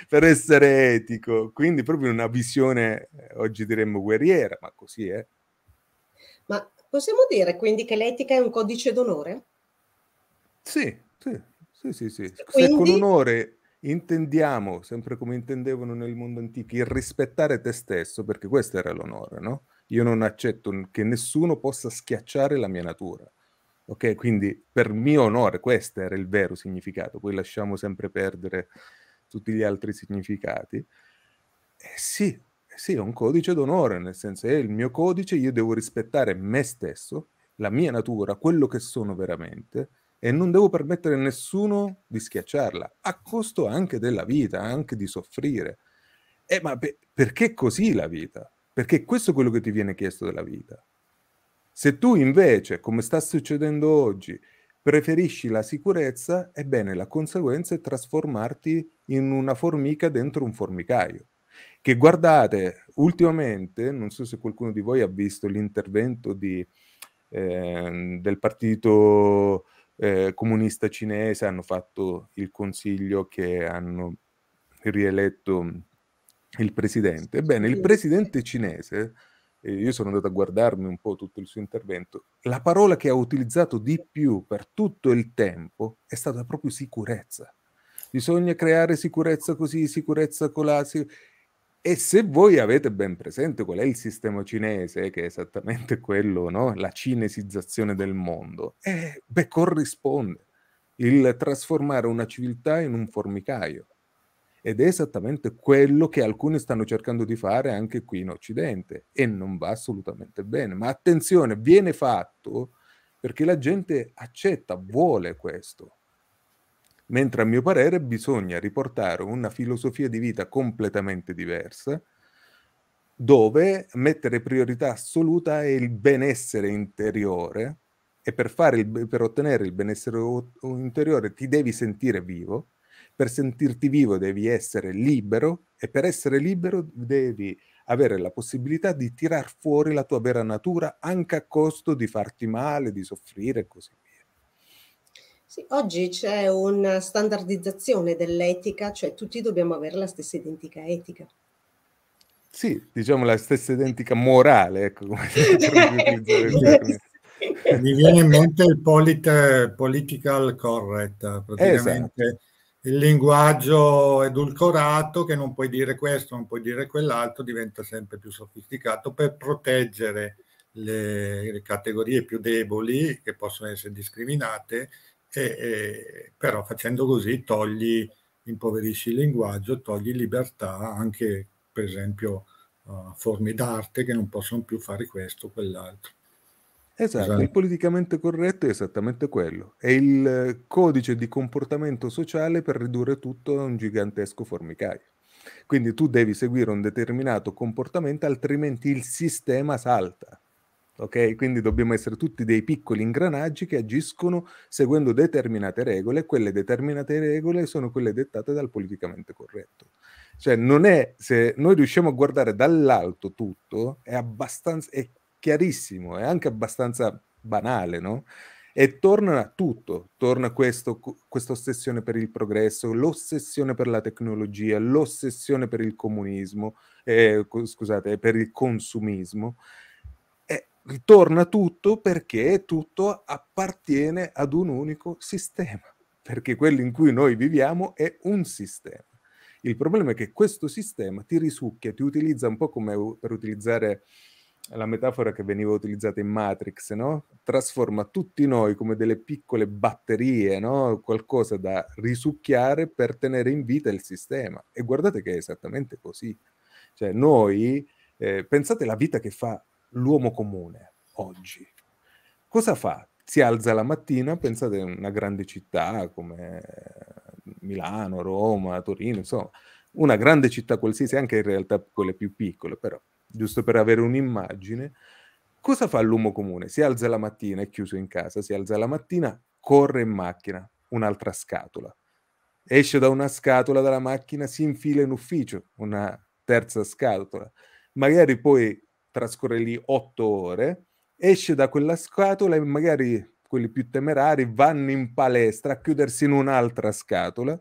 per essere etico, quindi proprio una visione, eh, oggi diremmo guerriera, ma così è. Ma possiamo dire quindi che l'etica è un codice d'onore? Sì, sì, sì, sì. sì. Quindi... Se con onore intendiamo, sempre come intendevano nel mondo antico, il rispettare te stesso, perché questo era l'onore, no? Io non accetto che nessuno possa schiacciare la mia natura Ok, quindi per mio onore questo era il vero significato, poi lasciamo sempre perdere tutti gli altri significati. Eh sì, eh sì, è un codice d'onore, nel senso è il mio codice, io devo rispettare me stesso, la mia natura, quello che sono veramente e non devo permettere a nessuno di schiacciarla, a costo anche della vita, anche di soffrire. Eh, ma pe- perché così la vita? Perché questo è quello che ti viene chiesto della vita. Se tu invece, come sta succedendo oggi, preferisci la sicurezza, ebbene la conseguenza è trasformarti in una formica dentro un formicaio. Che guardate, ultimamente, non so se qualcuno di voi ha visto l'intervento di, eh, del partito eh, comunista cinese, hanno fatto il consiglio che hanno rieletto il presidente. Ebbene, il presidente cinese eh, io sono andato a guardarmi un po' tutto il suo intervento, la parola che ha utilizzato di più per tutto il tempo è stata proprio sicurezza. Bisogna creare sicurezza così, sicurezza colà. Sic- e se voi avete ben presente qual è il sistema cinese, che è esattamente quello, no? la cinesizzazione del mondo, eh, beh, corrisponde il trasformare una civiltà in un formicaio. Ed è esattamente quello che alcuni stanno cercando di fare anche qui in Occidente e non va assolutamente bene. Ma attenzione, viene fatto perché la gente accetta, vuole questo. Mentre a mio parere bisogna riportare una filosofia di vita completamente diversa, dove mettere priorità assoluta è il benessere interiore e per, il, per ottenere il benessere interiore ti devi sentire vivo per sentirti vivo devi essere libero e per essere libero devi avere la possibilità di tirar fuori la tua vera natura anche a costo di farti male, di soffrire e così via. Sì, oggi c'è una standardizzazione dell'etica, cioè tutti dobbiamo avere la stessa identica etica. Sì, diciamo la stessa identica morale, ecco come si Mi viene in mente il polit- political correct, praticamente esatto il linguaggio edulcorato che non puoi dire questo, non puoi dire quell'altro, diventa sempre più sofisticato per proteggere le categorie più deboli che possono essere discriminate, e, e, però facendo così togli, impoverisci il linguaggio, togli libertà anche per esempio uh, forme d'arte che non possono più fare questo o quell'altro. Esatto, esatto, il politicamente corretto è esattamente quello, è il eh, codice di comportamento sociale per ridurre tutto a un gigantesco formicaio. Quindi tu devi seguire un determinato comportamento, altrimenti il sistema salta. Ok? Quindi dobbiamo essere tutti dei piccoli ingranaggi che agiscono seguendo determinate regole, quelle determinate regole sono quelle dettate dal politicamente corretto. Cioè, non è se noi riusciamo a guardare dall'alto tutto, è abbastanza è chiarissimo, è anche abbastanza banale, no? E torna tutto, torna questo, questa ossessione per il progresso, l'ossessione per la tecnologia, l'ossessione per il comunismo, eh, scusate, per il consumismo. E torna tutto perché tutto appartiene ad un unico sistema, perché quello in cui noi viviamo è un sistema. Il problema è che questo sistema ti risucchia, ti utilizza un po' come per utilizzare la metafora che veniva utilizzata in Matrix, no? trasforma tutti noi come delle piccole batterie, no? qualcosa da risucchiare per tenere in vita il sistema. E guardate che è esattamente così. Cioè, noi, eh, pensate alla vita che fa l'uomo comune oggi. Cosa fa? Si alza la mattina, pensate a una grande città come eh, Milano, Roma, Torino, insomma, una grande città qualsiasi, anche in realtà quelle più piccole, però giusto per avere un'immagine, cosa fa l'uomo comune? Si alza la mattina, è chiuso in casa, si alza la mattina, corre in macchina, un'altra scatola. Esce da una scatola dalla macchina, si infila in ufficio, una terza scatola. Magari poi trascorre lì otto ore, esce da quella scatola e magari quelli più temerari vanno in palestra a chiudersi in un'altra scatola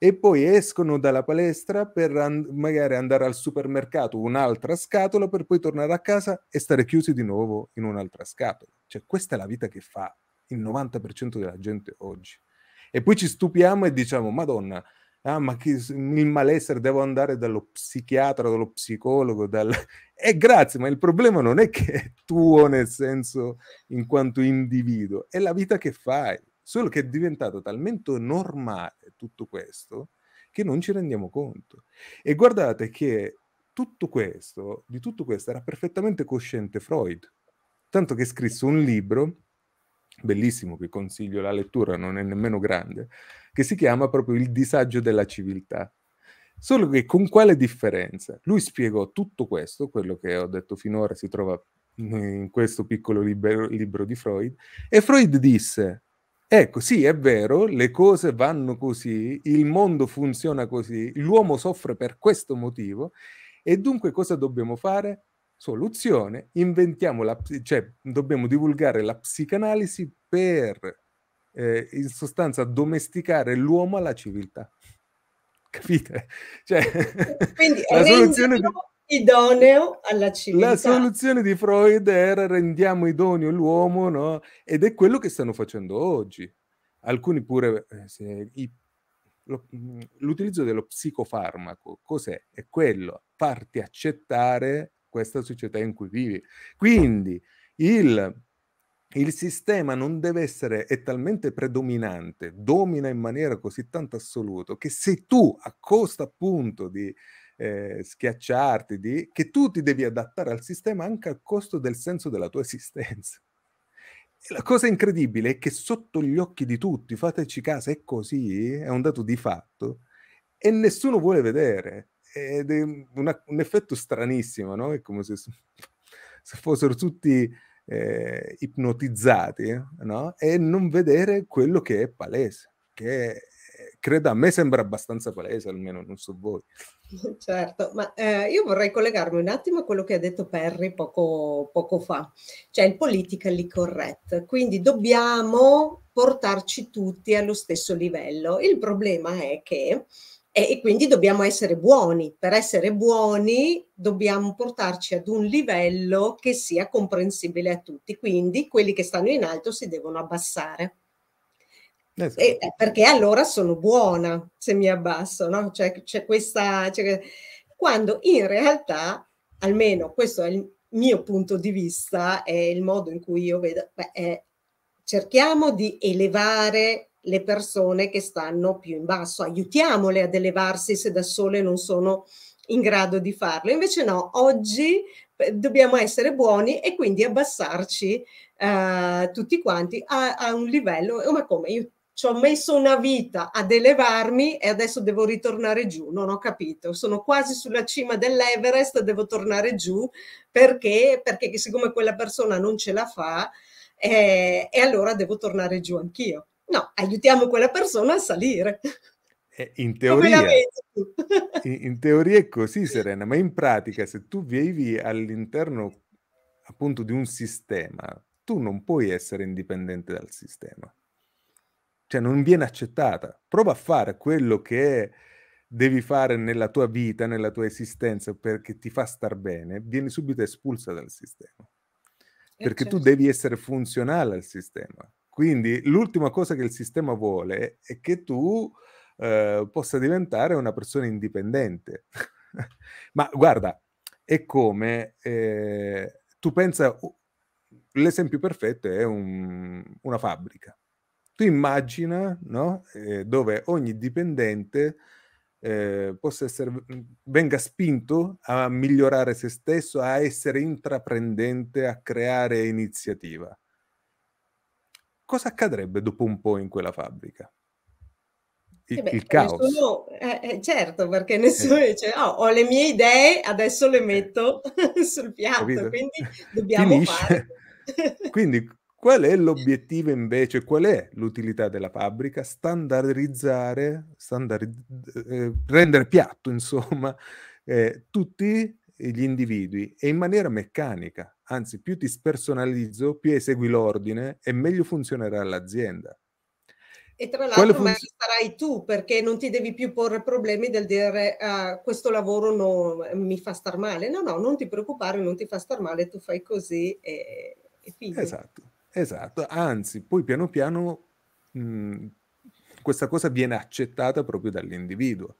e poi escono dalla palestra per and- magari andare al supermercato, un'altra scatola, per poi tornare a casa e stare chiusi di nuovo in un'altra scatola. Cioè, questa è la vita che fa il 90% della gente oggi. E poi ci stupiamo e diciamo, Madonna, ah, ma che, il malessere devo andare dallo psichiatra, dallo psicologo, dal... E grazie, ma il problema non è che è tuo nel senso in quanto individuo, è la vita che fai. Solo che è diventato talmente normale tutto questo che non ci rendiamo conto. E guardate che tutto questo, di tutto questo era perfettamente cosciente Freud, tanto che scrisse un libro bellissimo che consiglio la lettura, non è nemmeno grande, che si chiama proprio Il disagio della civiltà. Solo che con quale differenza? Lui spiegò tutto questo, quello che ho detto finora si trova in questo piccolo libero, libro di Freud, e Freud disse, Ecco, sì, è vero, le cose vanno così, il mondo funziona così, l'uomo soffre per questo motivo e dunque cosa dobbiamo fare? Soluzione, inventiamo la, cioè dobbiamo divulgare la psicanalisi per eh, in sostanza domesticare l'uomo alla civiltà. Capite? Cioè, Quindi la soluzione... Di idoneo alla civiltà. La soluzione di Freud era rendiamo idoneo l'uomo, no? Ed è quello che stanno facendo oggi. Alcuni pure... Eh, se, i, lo, mm, l'utilizzo dello psicofarmaco, cos'è? È quello, farti accettare questa società in cui vivi. Quindi il, il sistema non deve essere, è talmente predominante, domina in maniera così tanto assoluta, che se tu a costa appunto di eh, schiacciarti, di, che tu ti devi adattare al sistema anche al costo del senso della tua esistenza. E la cosa incredibile è che sotto gli occhi di tutti, fateci caso, è così, è un dato di fatto, e nessuno vuole vedere. Ed è una, un effetto stranissimo, no? È come se, se fossero tutti eh, ipnotizzati no? e non vedere quello che è palese, che credo a me sembra abbastanza palese, almeno non so voi. Certo, ma eh, io vorrei collegarmi un attimo a quello che ha detto Perry poco, poco fa, cioè il politically correct. Quindi dobbiamo portarci tutti allo stesso livello. Il problema è che e, quindi dobbiamo essere buoni. Per essere buoni dobbiamo portarci ad un livello che sia comprensibile a tutti, quindi quelli che stanno in alto si devono abbassare. Esatto. E, eh, perché allora sono buona se mi abbasso, no? Cioè c'è questa... C'è... Quando in realtà, almeno questo è il mio punto di vista, è il modo in cui io vedo, beh, è, cerchiamo di elevare le persone che stanno più in basso, aiutiamole ad elevarsi se da sole non sono in grado di farlo. Invece no, oggi dobbiamo essere buoni e quindi abbassarci eh, tutti quanti a, a, un livello, oh, ma come? Io ci ho messo una vita ad elevarmi e adesso devo ritornare giù, non ho capito, sono quasi sulla cima dell'Everest, devo tornare giù perché, perché siccome quella persona non ce la fa eh, e allora devo tornare giù anch'io. No, aiutiamo quella persona a salire. Eh, in teoria, in teoria è così, Serena, ma in pratica se tu vivi all'interno appunto di un sistema, tu non puoi essere indipendente dal sistema cioè non viene accettata. Prova a fare quello che devi fare nella tua vita, nella tua esistenza perché ti fa star bene, vieni subito espulsa dal sistema. Eh, perché certo. tu devi essere funzionale al sistema. Quindi l'ultima cosa che il sistema vuole è che tu eh, possa diventare una persona indipendente. Ma guarda, è come eh, tu pensa, l'esempio perfetto è un, una fabbrica tu immagina no? eh, dove ogni dipendente eh, possa essere, mhmm, venga spinto a migliorare se stesso, a essere intraprendente, a creare iniziativa. Cosa accadrebbe dopo un po' in quella fabbrica? il, eh beh, il caos. Nessuno, eh, eh, certo, perché nessuno eh. dice cioè, oh, ho le mie idee, adesso le eh. metto sul piatto, Capito? quindi dobbiamo Finisce. fare. quindi Qual è l'obiettivo invece? Qual è l'utilità della fabbrica? Standardizzare, standard, eh, rendere piatto, insomma, eh, tutti gli individui e in maniera meccanica. Anzi, più ti spersonalizzo, più esegui l'ordine e meglio funzionerà l'azienda. E tra l'altro fun- meglio sarai tu perché non ti devi più porre problemi del dire ah, questo lavoro non, mi fa star male. No, no, non ti preoccupare, non ti fa star male, tu fai così e, e fine. Esatto. Esatto, anzi, poi piano piano mh, mhmm, questa cosa viene accettata proprio dall'individuo.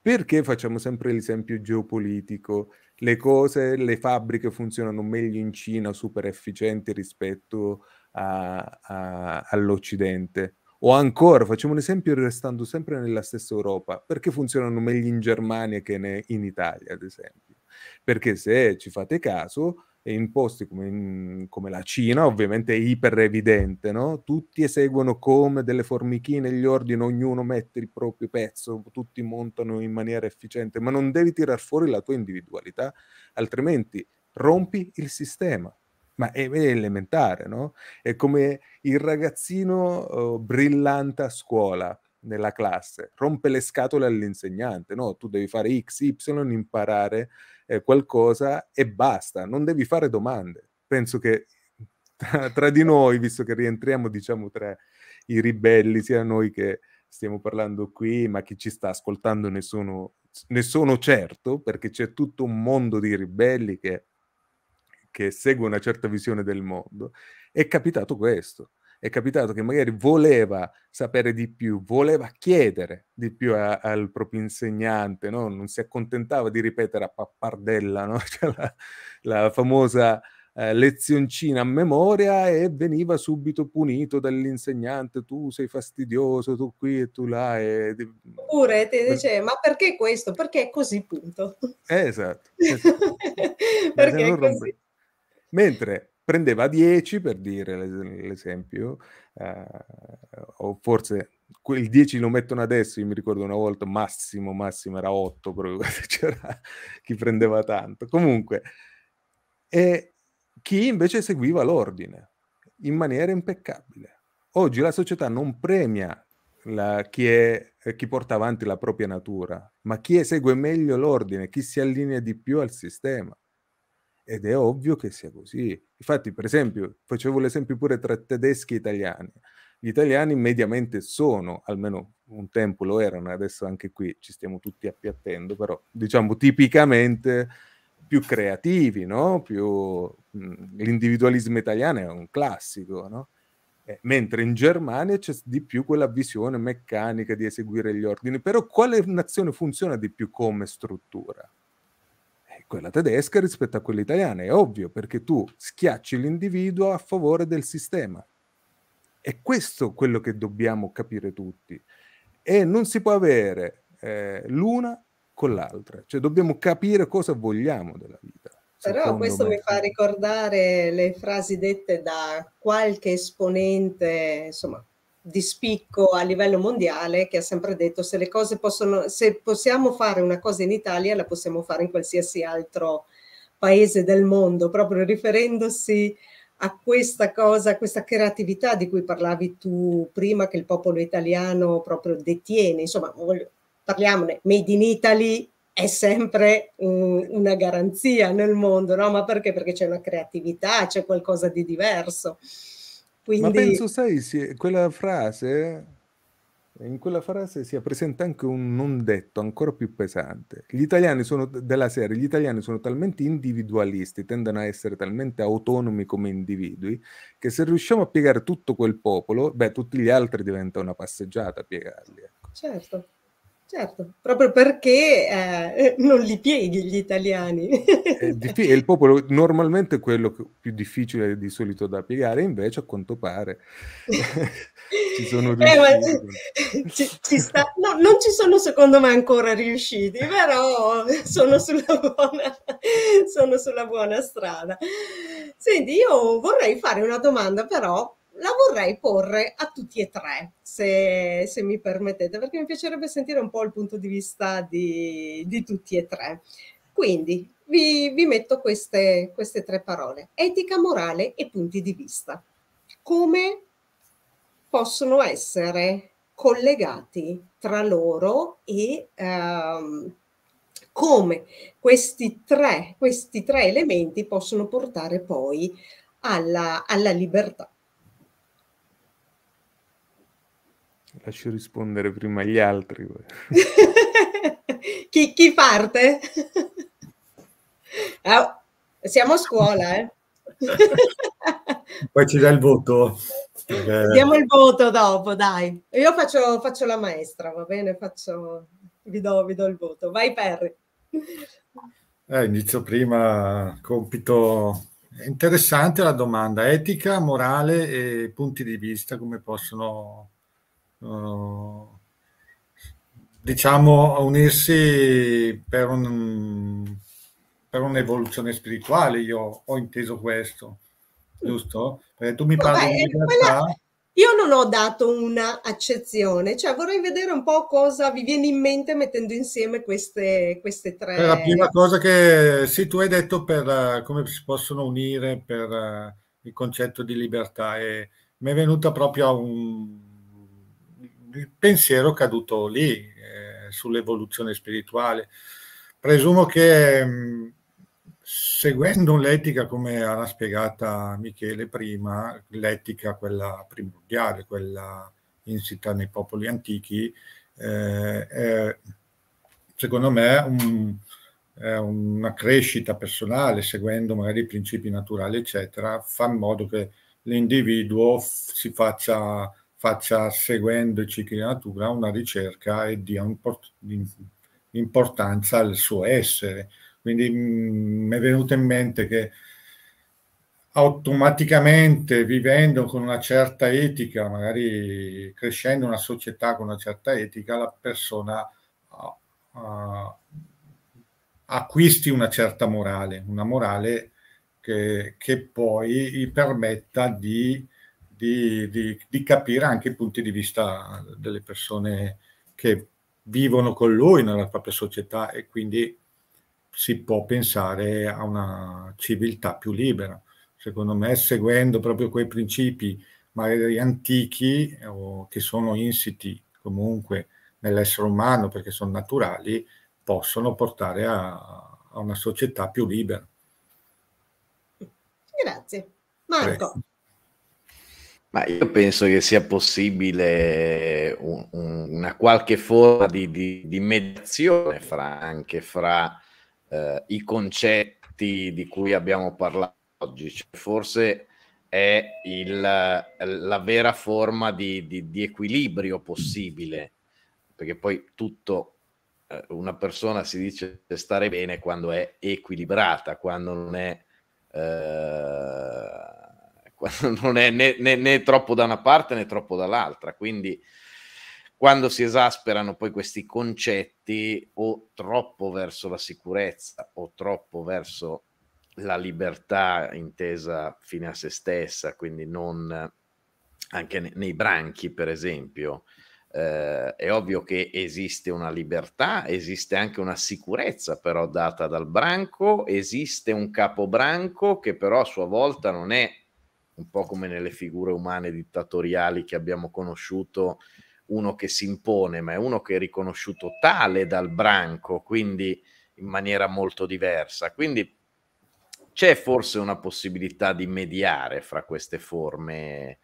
Perché facciamo sempre l'esempio geopolitico? Le cose, le fabbriche funzionano meglio in Cina, super efficienti rispetto a, a, all'Occidente. O ancora, facciamo un esempio restando sempre nella stessa Europa, perché funzionano meglio in Germania che in Italia, ad esempio? Perché se ci fate caso, in posti come, in, come, la Cina, ovviamente è iper evidente, no? Tutti eseguono come delle formichine gli ordini, ognuno mette il proprio pezzo, tutti montano in maniera efficiente, ma non devi tirar fuori la tua individualità, altrimenti rompi il sistema. Ma è, è elementare, no? È come il ragazzino oh, brillante a scuola nella classe, rompe le scatole all'insegnante, no? Tu devi fare X, Y, imparare eh, qualcosa e basta, non devi fare domande. Penso che tra, tra di noi, visto che rientriamo diciamo tra i ribelli, sia noi che stiamo parlando qui, ma chi ci sta ascoltando ne sono, ne sono certo, perché c'è tutto un mondo di ribelli che, che segue una certa visione del mondo, è capitato questo è capitato che magari voleva sapere di più, voleva chiedere di più a, al proprio insegnante, no? non si accontentava di ripetere a pappardella no? cioè la, la, famosa eh, lezioncina a memoria e veniva subito punito dall'insegnante, tu sei fastidioso, tu qui e tu là. E... Oppure ti dice, ma perché questo? Perché è così, punto. esatto. esatto. perché è così. Mentre prendeva 10 per dire l'esempio, eh, o forse il 10 lo mettono adesso, io mi ricordo una volta massimo, massimo era 8 proprio c'era chi prendeva tanto. Comunque, e chi invece seguiva l'ordine in maniera impeccabile. Oggi la società non premia la, chi, è, chi porta avanti la propria natura, ma chi esegue meglio l'ordine, chi si allinea di più al sistema ed è ovvio che sia così. Infatti, per esempio, facevo l'esempio pure tra tedeschi e italiani. Gli italiani mediamente sono, almeno un tempo lo erano, adesso anche qui ci stiamo tutti appiattendo, però diciamo tipicamente più creativi, no? più, mh, mhmm, l'individualismo italiano è un classico, no? Eh, mentre in Germania c'è di più quella visione meccanica di eseguire gli ordini. Però quale nazione funziona di più come struttura? quella tedesca rispetto a quella italiana, è ovvio, perché tu schiacci l'individuo a favore del sistema. È questo quello che dobbiamo capire tutti. E non si può avere eh, l'una con l'altra, cioè dobbiamo capire cosa vogliamo della vita. Però questo me. mi fa ricordare le frasi dette da qualche esponente, insomma, di spicco a livello mondiale che ha sempre detto se le cose possono, se possiamo fare una cosa in Italia la possiamo fare in qualsiasi altro paese del mondo, proprio riferendosi a questa cosa, a questa creatività di cui parlavi tu prima che il popolo italiano proprio detiene, insomma voglio, parliamone, Made in Italy è sempre un, una garanzia nel mondo, no? Ma perché? Perché c'è una creatività, c'è qualcosa di diverso. Quindi... Ma penso, sai, si, quella frase, in quella frase si è presente anche un non detto ancora più pesante. Gli italiani sono, della serie, gli italiani sono talmente individualisti, tendono a essere talmente autonomi come individui, che se riusciamo a piegare tutto quel popolo, beh, tutti gli altri diventa una passeggiata a piegarli. Ecco. Certo. Certo, proprio perché eh, non li pieghi gli italiani. Eh, è, il popolo normalmente quello più difficile di solito da piegare, invece a quanto pare ci sono eh, riusciti. Eh, ci, ci sta... no, non ci sono secondo me ancora riusciti, però sono sulla buona, sono sulla buona strada. Senti, io vorrei fare una domanda però la vorrei porre a tutti e tre, se, se, mi permettete, perché mi piacerebbe sentire un po' il punto di vista di, di tutti e tre. Quindi vi, vi metto queste, queste tre parole, etica, morale e punti di vista. Come possono essere collegati tra loro e ehm, come questi tre, questi tre elementi possono portare poi alla, alla libertà. Lascio rispondere prima gli altri. chi, chi, parte? Ah, siamo a scuola, eh? Poi ci dà il voto. Perché... Diamo il voto dopo, dai. Io faccio, faccio la maestra, va bene? Faccio... Vi, do, vi do il voto. Vai Perry. Eh, inizio prima, compito interessante la domanda, etica, morale e punti di vista come possono eh, diciamo, unirsi per, un, per un'evoluzione spirituale, io ho inteso questo, giusto? Perché tu mi parli Vabbè, di eh, libertà... Quella... Io non ho dato un'accezione, cioè vorrei vedere un po' cosa vi viene in mente mettendo insieme queste, queste tre. la prima cosa che sì, tu hai detto per eh, come si possono unire per il concetto di libertà e mi è venuta proprio un, il pensiero caduto lì, eh, sull'evoluzione spirituale. Presumo che mh, mm, seguendo l'etica come era spiegata Michele prima, l'etica quella primordiale, quella insita nei popoli antichi, eh, è, secondo me un, è una crescita personale, seguendo magari i principi naturali, eccetera, fa in modo che l'individuo si faccia faccia seguendo Natura una ricerca e dia importanza al suo essere. Quindi mm, mi è venuto in mente che automaticamente vivendo con una certa etica, magari crescendo in una società con una certa etica, la persona uh, acquisti una certa morale, una morale che, che poi gli permetta di di, di, di, capire anche i punti di vista delle persone che vivono con lui nella propria società e quindi si può pensare a una civiltà più libera. Secondo me, seguendo proprio quei principi magari antichi o che sono insiti comunque nell'essere umano perché sono naturali, possono portare a, a una società più libera. Grazie. Marco. Prego. Ma io penso che sia possibile un, un, una qualche forma di, di, di mediazione fra, anche fra eh, i concetti di cui abbiamo parlato oggi. Cioè, forse è il, la vera forma di, di, equilibrio possibile, perché poi tutto, eh, una persona si dice stare bene quando è equilibrata, quando non è... Eh, non è né, né, né troppo da una parte né troppo dall'altra. Quindi quando si esasperano poi questi concetti o troppo verso la sicurezza o troppo verso la libertà intesa fine a se stessa, quindi non anche nei branchi, per esempio. Eh, è ovvio che esiste una libertà, esiste anche una sicurezza però data dal branco, esiste un capobranco che però a sua volta non è un po' come nelle figure umane dittatoriali che abbiamo conosciuto, uno che si impone, ma è uno che è riconosciuto tale dal branco, quindi in maniera molto diversa. Quindi c'è forse una possibilità di mediare fra queste forme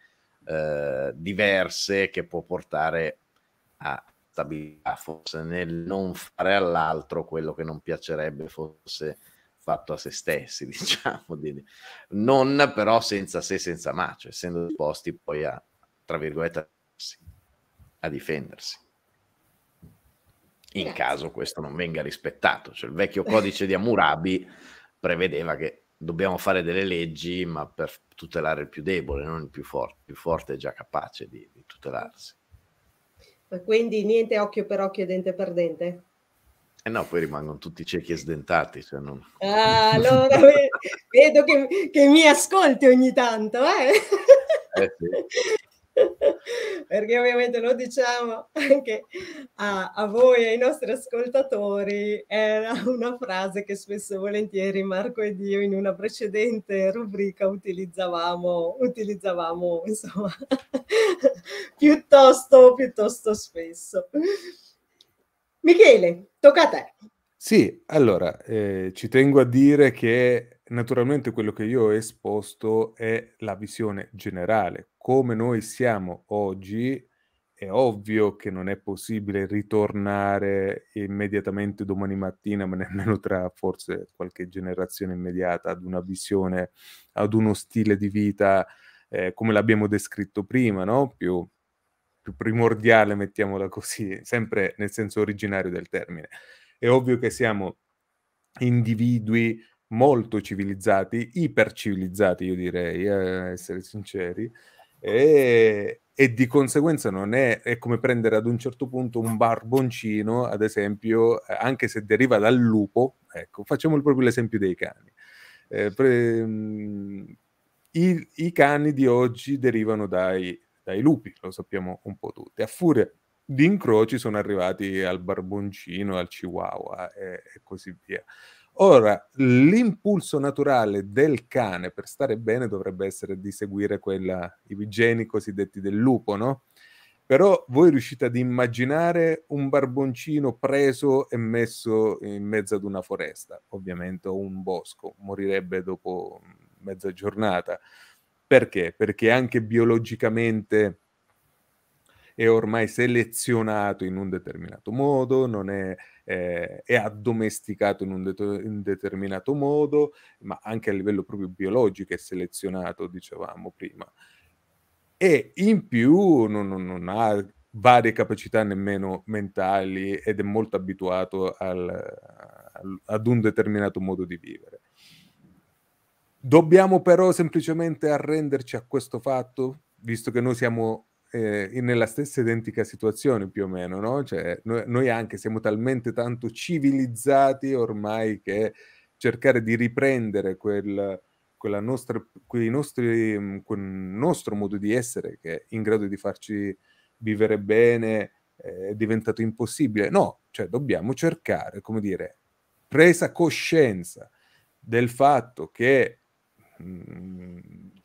eh, diverse che può portare a stabilità, forse nel non fare all'altro quello che non piacerebbe fosse fatto a se stessi, diciamo, non però senza se, senza ma, cioè essendo disposti poi a, tra virgolette, a difendersi. In caso questo non venga rispettato, cioè il vecchio codice di Amurabi prevedeva che dobbiamo fare delle leggi, ma per tutelare il più debole, non il più forte. Il più forte è già capace di, di tutelarsi. Quindi niente occhio per occhio dente per dente? Eh no, poi rimangono tutti ciechi e sdentati. Cioè non... ah, allora vedo che, che, mi ascolti ogni tanto, eh? Eh sì. Perché ovviamente lo diciamo anche a, a voi, ai nostri ascoltatori, era una frase che spesso e volentieri Marco ed io in una precedente rubrica utilizzavamo, utilizzavamo insomma, piuttosto, piuttosto spesso. Michele, tocca a te. Sì, allora, eh, ci tengo a dire che naturalmente quello che io ho esposto è la visione generale. Come noi siamo oggi, è ovvio che non è possibile ritornare immediatamente domani mattina, ma nemmeno tra forse qualche generazione immediata, ad una visione, ad uno stile di vita eh, come l'abbiamo descritto prima, no? Più più primordiale, mettiamola così, sempre nel senso originario del termine. È ovvio che siamo individui molto civilizzati, ipercivilizzati, io direi, eh, a essere sinceri, e, e di conseguenza non è, è, come prendere ad un certo punto un barboncino, ad esempio, eh, anche se deriva dal lupo, ecco, facciamo proprio l'esempio dei cani. Eh, pre, mm, i, i, cani di oggi derivano dai dai lupi, lo sappiamo un po' tutti. A furia di incroci sono arrivati al barboncino, al chihuahua e, e così via. Ora, l'impulso naturale del cane per stare bene dovrebbe essere di seguire quella, i geni cosiddetti del lupo, no? Però voi riuscite ad immaginare un barboncino preso e messo in mezzo ad una foresta, ovviamente o un bosco, morirebbe dopo mezza giornata. Perché? Perché anche biologicamente è ormai selezionato in un determinato modo, non è, eh, è addomesticato in un, det- in determinato modo, ma anche a livello proprio biologico è selezionato, dicevamo prima. E in più non, non, non ha varie capacità nemmeno mentali ed è molto abituato al, al, ad un determinato modo di vivere. Dobbiamo però semplicemente arrenderci a questo fatto, visto che noi siamo eh, nella stessa identica situazione più o meno, no? Cioè, noi, noi, anche siamo talmente tanto civilizzati ormai che cercare di riprendere quel, nostra, nostri, mm, quel nostro modo di essere che è in grado di farci vivere bene eh, è diventato impossibile. No, cioè dobbiamo cercare, come dire, presa coscienza del fatto che Mm,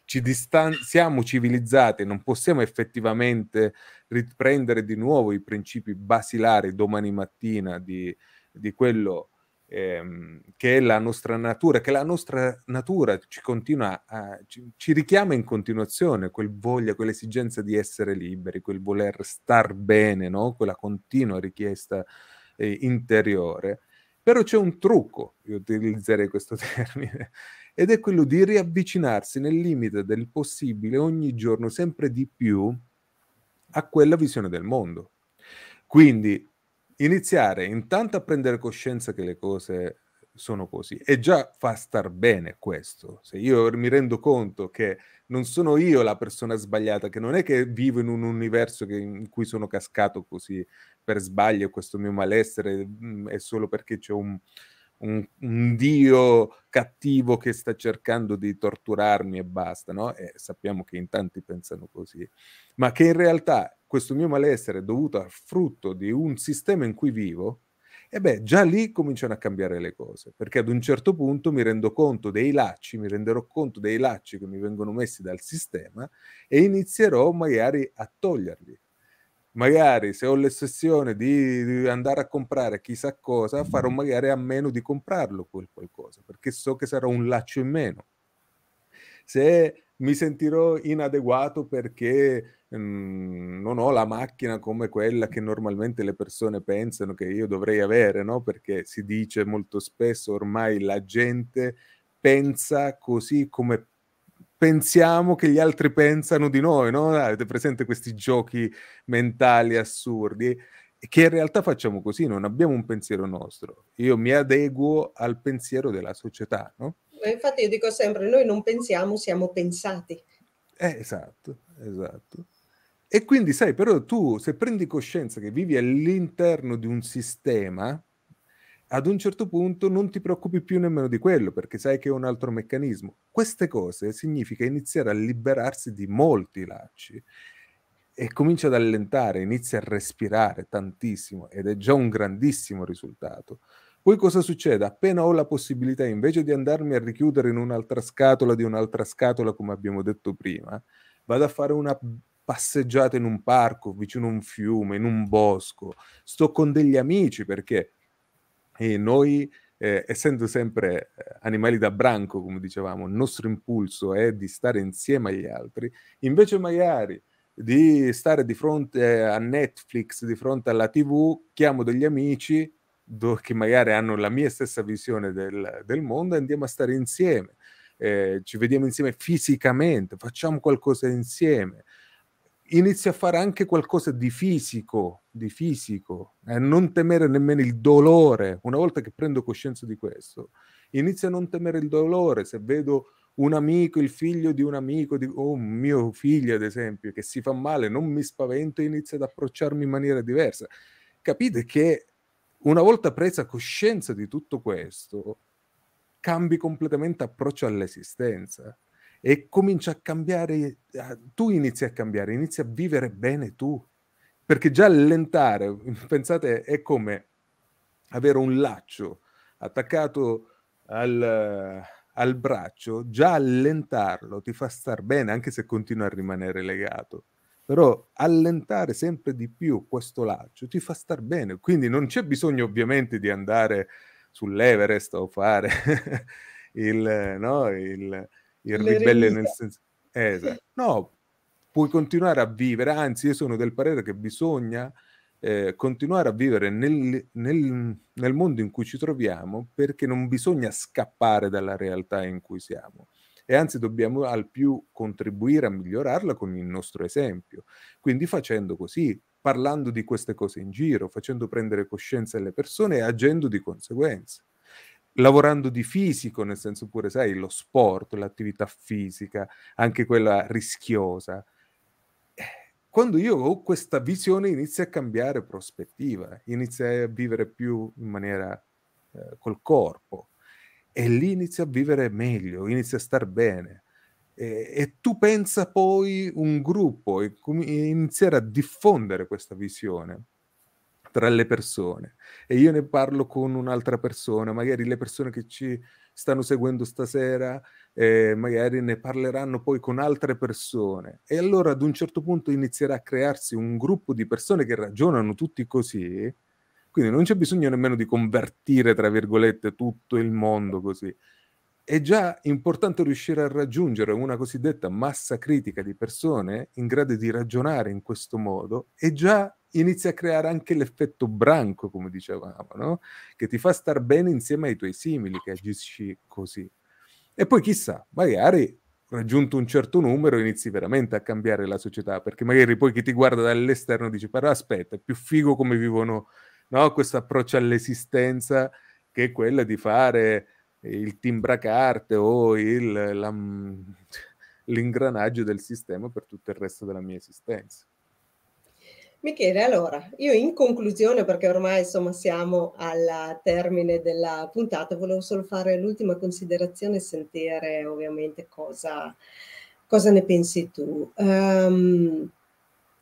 ci distan- siamo civilizzati, non possiamo effettivamente riprendere di nuovo i principi basilari domani mattina di, di quello ehm, che è la nostra natura, che la nostra natura ci, continua a, ci, ci richiama in continuazione quel voglia, quell'esigenza di essere liberi, quel voler star bene, no? quella continua richiesta eh, interiore. Però c'è un trucco, io utilizzerei questo termine, ed è quello di riavvicinarsi nel limite del possibile ogni giorno sempre di più a quella visione del mondo. Quindi iniziare intanto a prendere coscienza che le cose sono così e già fa star bene questo. Se io mi rendo conto che non sono io la persona sbagliata, che non è che vivo in un universo che, in cui sono cascato così per sbaglio, questo mio malessere mm, è solo perché c'è un, un, un, dio cattivo che sta cercando di torturarmi e basta, no? E sappiamo che in tanti pensano così, ma che in realtà questo mio malessere è dovuto al frutto di un sistema in cui vivo, e beh, già lì cominciano a cambiare le cose, perché ad un certo punto mi rendo conto dei lacci, mi renderò conto dei lacci che mi vengono messi dal sistema e inizierò magari a toglierli magari se ho l'ossessione di, di, andare a comprare chissà cosa, farò magari a meno di comprarlo quel qualcosa, perché so che sarà un laccio in meno. Se mi sentirò inadeguato perché mhmm, non ho la macchina come quella che normalmente le persone pensano che io dovrei avere, no? perché si dice molto spesso ormai la gente pensa così come pensiamo che gli altri pensano di noi, no? Avete presente questi giochi mentali assurdi? Che in realtà facciamo così, non abbiamo un pensiero nostro. Io mi adeguo al pensiero della società, no? Infatti io dico sempre, noi non pensiamo, siamo pensati. Eh, esatto, esatto. E quindi sai, però tu se prendi coscienza che vivi all'interno di un sistema, ad un certo punto non ti preoccupi più nemmeno di quello perché sai che è un altro meccanismo. Queste cose significa iniziare a liberarsi di molti lacci e comincia ad allentare, inizia a respirare tantissimo ed è già un grandissimo risultato. Poi cosa succede? Appena ho la possibilità, invece di andarmi a richiudere in un'altra scatola di un'altra scatola, come abbiamo detto prima, vado a fare una passeggiata in un parco, vicino a un fiume, in un bosco, sto con degli amici perché e noi, eh, essendo sempre eh, animali da branco, come dicevamo, il nostro impulso è di stare insieme agli altri, invece magari di stare di fronte eh, a Netflix, di fronte alla TV, chiamo degli amici do, che magari hanno la mia stessa visione del, del mondo e andiamo a stare insieme. Eh, ci vediamo insieme fisicamente, facciamo qualcosa insieme inizi a fare anche qualcosa di fisico, di fisico, eh, non temere nemmeno il dolore. Una volta che prendo coscienza di questo, inizio a non temere il dolore. Se vedo un amico, il figlio di un amico, o oh, mio figlio ad esempio, che si fa male, non mi spavento e inizio ad approcciarmi in maniera diversa. Capite che una volta presa coscienza di tutto questo, cambi completamente approccio all'esistenza e comincia a cambiare, tu inizi a cambiare, inizi a vivere bene tu, perché già allentare, pensate, è come avere un laccio attaccato al, al braccio, già allentarlo ti fa star bene, anche se continua a rimanere legato però allentare sempre di più questo laccio ti fa star bene, quindi non c'è bisogno ovviamente di andare sull'Everest o fare il, no, il, il ribelle nel senso... Eh, esatto. No, puoi continuare a vivere, anzi io sono del parere che bisogna eh, continuare a vivere nel, nel, nel mondo in cui ci troviamo perché non bisogna scappare dalla realtà in cui siamo e anzi dobbiamo al più contribuire a migliorarla con il nostro esempio. Quindi facendo così, parlando di queste cose in giro, facendo prendere coscienza alle persone e agendo di conseguenza lavorando di fisico, nel senso pure, sai, lo sport, l'attività fisica, anche quella rischiosa. Quando io ho questa visione inizia a cambiare prospettiva, inizia a vivere più in maniera eh, col corpo e lì inizia a vivere meglio, inizia a star bene. E, e tu pensa poi un gruppo e iniziare a diffondere questa visione tra le persone e io ne parlo con un'altra persona, magari le persone che ci stanno seguendo stasera eh, magari ne parleranno poi con altre persone e allora ad un certo punto inizierà a crearsi un gruppo di persone che ragionano tutti così, quindi non c'è bisogno nemmeno di convertire, tra virgolette, tutto il mondo così. È già importante riuscire a raggiungere una cosiddetta massa critica di persone in grado di ragionare in questo modo e già inizia a creare anche l'effetto branco, come dicevamo, no? che ti fa star bene insieme ai tuoi simili che agisci così. E poi chissà, magari raggiunto un certo numero inizi veramente a cambiare la società, perché magari poi chi ti guarda dall'esterno dice, però aspetta, è più figo come vivono no? questo approccio all'esistenza che è quella di fare il timbracarte o il, la, mm, l'ingranaggio del sistema per tutto il resto della mia esistenza. Michele, allora, io in conclusione, perché ormai insomma siamo al termine della puntata, volevo solo fare l'ultima considerazione e sentire ovviamente cosa, cosa ne pensi tu. Um,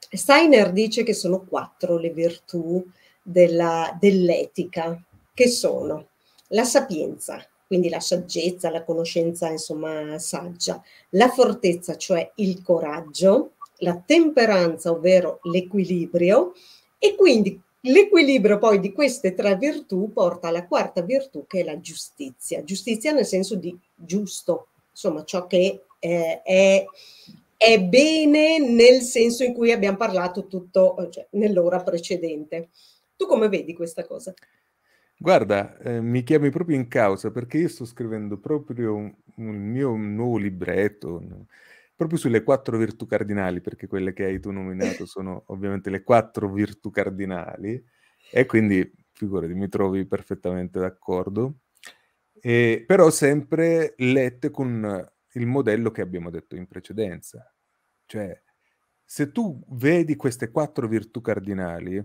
Steiner dice che sono quattro le virtù della, dell'etica, che sono la sapienza, quindi la saggezza, la conoscenza insomma saggia, la fortezza, cioè il coraggio, la temperanza, ovvero l'equilibrio, e quindi l'equilibrio poi di queste tre virtù porta alla quarta virtù che è la giustizia. Giustizia nel senso di giusto, insomma ciò che eh, è, è, bene nel senso in cui abbiamo parlato tutto cioè, nell'ora precedente. Tu come vedi questa cosa? Guarda, eh, mi chiami proprio in causa perché io sto scrivendo proprio un, un mio nuovo libretto proprio sulle quattro virtù cardinali, perché quelle che hai tu nominato sono ovviamente le quattro virtù cardinali, e quindi figurati, mi trovi perfettamente d'accordo, e, però sempre lette con il modello che abbiamo detto in precedenza. Cioè, se tu vedi queste quattro virtù cardinali,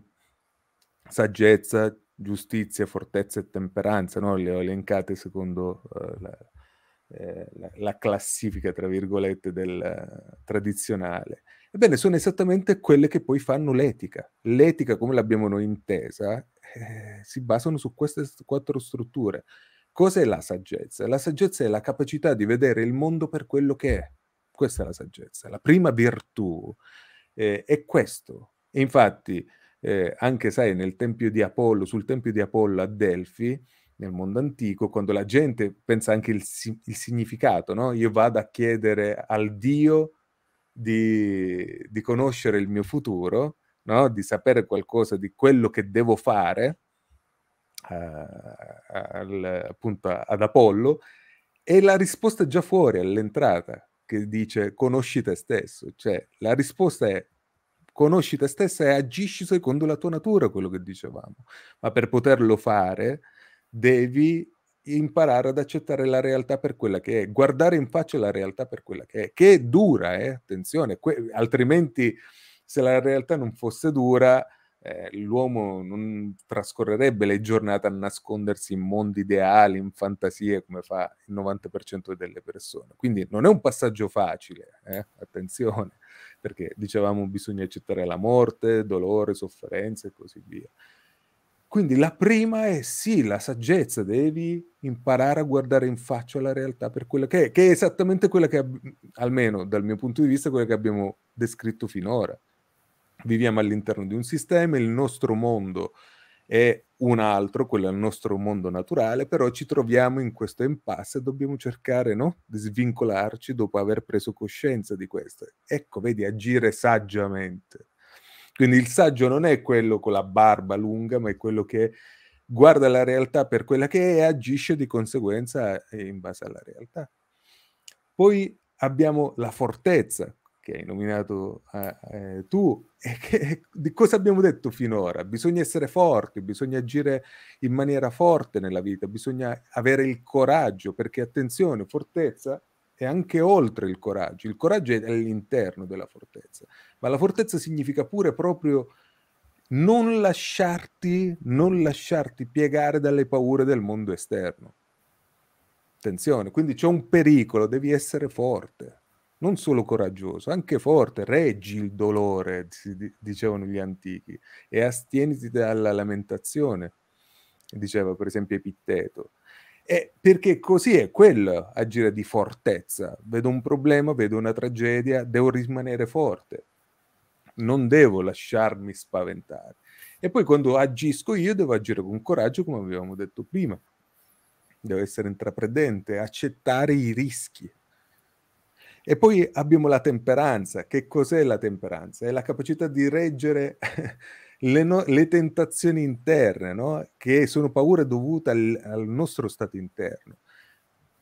saggezza, giustizia, fortezza e temperanza, no? le ho elencate secondo uh, la, eh, la, la, classifica, tra virgolette, del uh, tradizionale. Ebbene, sono esattamente quelle che poi fanno l'etica. L'etica, come l'abbiamo noi intesa, eh, si basano su queste quattro strutture. Cos'è la saggezza? La saggezza è la capacità di vedere il mondo per quello che è. Questa è la saggezza. La prima virtù eh, è questo. E infatti, eh, anche sai, nel tempio di Apollo, sul tempio di Apollo a Delfi, nel mondo antico, quando la gente pensa anche il, il significato, no? Io vado a chiedere al Dio di, di conoscere il mio futuro, no? Di sapere qualcosa di quello che devo fare, uh, al, appunto ad Apollo, e la risposta è già fuori all'entrata, che dice conosci te stesso, cioè la risposta è conosci te stessa e agisci secondo la tua natura, quello che dicevamo, ma per poterlo fare devi imparare ad accettare la realtà per quella che è, guardare in faccia la realtà per quella che è, che è dura, eh? attenzione, que- altrimenti se la realtà non fosse dura, eh, l'uomo non trascorrerebbe le giornate a nascondersi in mondi ideali, in fantasie, come fa il 90% delle persone. Quindi non è un passaggio facile, eh? attenzione, perché dicevamo bisogna accettare la morte, dolore, sofferenze e così via. Quindi la prima è sì, la saggezza, devi imparare a guardare in faccia la realtà per quella che è, che è esattamente quella che, almeno dal mio punto di vista, quella che abbiamo descritto finora. Viviamo all'interno di un sistema, il nostro mondo è un altro, quello è il nostro mondo naturale, però ci troviamo in questo impasse e dobbiamo cercare no? di svincolarci dopo aver preso coscienza di questo. Ecco, vedi, agire saggiamente. Quindi il saggio non è quello con la barba lunga, ma è quello che guarda la realtà per quella che è e agisce di conseguenza eh, in base alla realtà. Poi abbiamo la fortezza, che hai nominato eh, eh, tu, e che, di cosa abbiamo detto finora? Bisogna essere forti, bisogna agire in maniera forte nella vita, bisogna avere il coraggio, perché attenzione, fortezza è anche oltre il coraggio. Il coraggio è all'interno della fortezza, ma la fortezza significa pure proprio non lasciarti, non lasciarti piegare dalle paure del mondo esterno. Attenzione, quindi c'è un pericolo, devi essere forte, non solo coraggioso, anche forte, reggi il dolore, dicevano gli antichi, e astieniti dalla lamentazione, diceva per esempio Epitteto. Eh, perché così è quello agire di fortezza. Vedo un problema, vedo una tragedia, devo rimanere forte, non devo lasciarmi spaventare. E poi quando agisco io devo agire con coraggio, come avevamo detto prima. Devo essere intraprendente, accettare i rischi. E poi abbiamo la temperanza. Che cos'è la temperanza? È la capacità di reggere le, no, le tentazioni interne, no? che sono paure dovute al, al nostro stato interno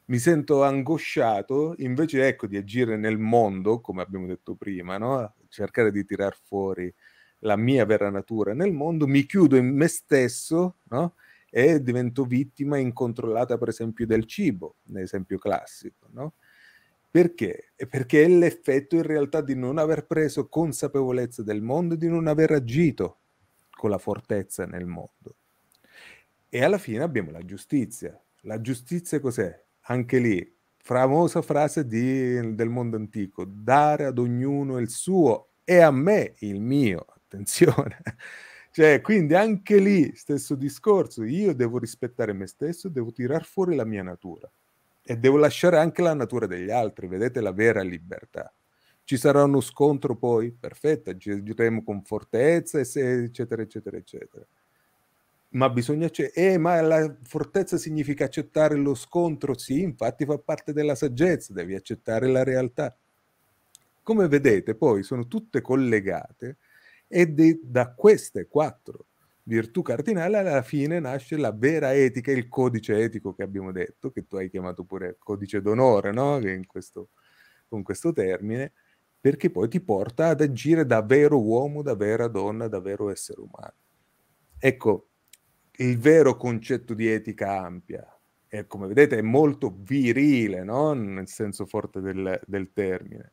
mi sento angosciato invece ecco, di agire nel mondo, come abbiamo detto prima, no? cercare di tirar fuori la mia vera natura nel mondo, mi chiudo in me stesso no? e divento vittima incontrollata per esempio del cibo, un esempio classico. No? Perché? Perché è l'effetto in realtà di non aver preso consapevolezza del mondo, di non aver agito con la fortezza nel mondo. E alla fine abbiamo la giustizia. La giustizia cos'è? Anche lì, famosa frase di, del mondo antico, dare ad ognuno il suo e a me il mio. Attenzione. Cioè, quindi anche lì stesso discorso, io devo rispettare me stesso, devo tirar fuori la mia natura e devo lasciare anche la natura degli altri, vedete la vera libertà. Ci sarà uno scontro poi? Perfetto, agiremo con fortezza, eccetera, eccetera, eccetera. Ma bisogna... Eh, ma la fortezza significa accettare lo scontro? Sì, infatti fa parte della saggezza, devi accettare la realtà. Come vedete poi sono tutte collegate ed è da queste quattro virtù cardinali alla fine nasce la vera etica, il codice etico che abbiamo detto, che tu hai chiamato pure codice d'onore, no? in questo, con questo termine, perché poi ti porta ad agire da vero uomo, da vera donna, da vero essere umano. Ecco, il vero concetto di etica ampia, è, come vedete è molto virile, no? nel senso forte del, del, termine,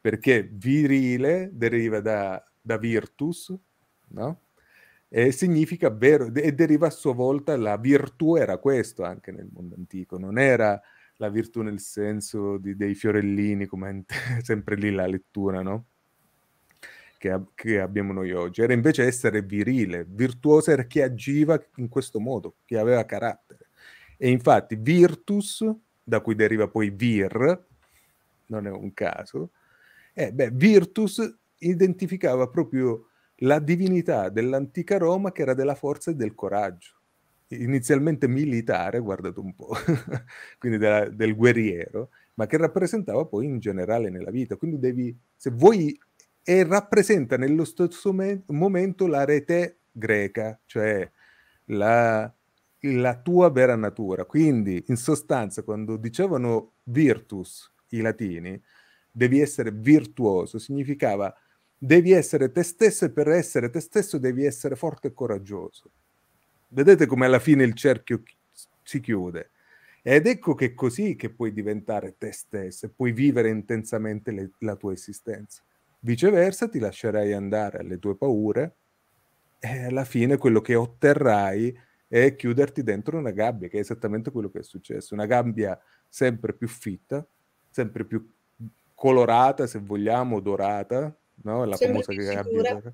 perché virile deriva da, da virtus, no? E significa vero, e deriva a sua volta la virtù era questo anche nel mondo antico, non era la virtù nel senso di, dei fiorellini, come sempre lì la lettura, no? Che, che, abbiamo noi oggi. Era invece essere virile, virtuosa era chi agiva in questo modo, chi aveva carattere. E infatti virtus, da cui deriva poi vir, non è un caso, eh, beh, virtus identificava proprio la divinità dell'antica Roma che era della forza e del coraggio inizialmente militare, guardate un po', quindi della, del guerriero, ma che rappresentava poi in generale nella vita. Quindi devi, se vuoi, e rappresenta nello stesso me- momento la rete greca, cioè la, la tua vera natura. Quindi, in sostanza, quando dicevano virtus i latini, devi essere virtuoso, significava devi essere te stesso e per essere te stesso devi essere forte e coraggioso. Vedete come alla fine il cerchio si chiude. Ed ecco che è così che puoi diventare te stesso e puoi vivere intensamente le, la tua esistenza. Viceversa ti lascerai andare alle tue paure e alla fine quello che otterrai è chiuderti dentro una gabbia, che è esattamente quello che è successo. Una gabbia sempre più fitta, sempre più colorata, se vogliamo, dorata, no? la sempre famosa gabbia.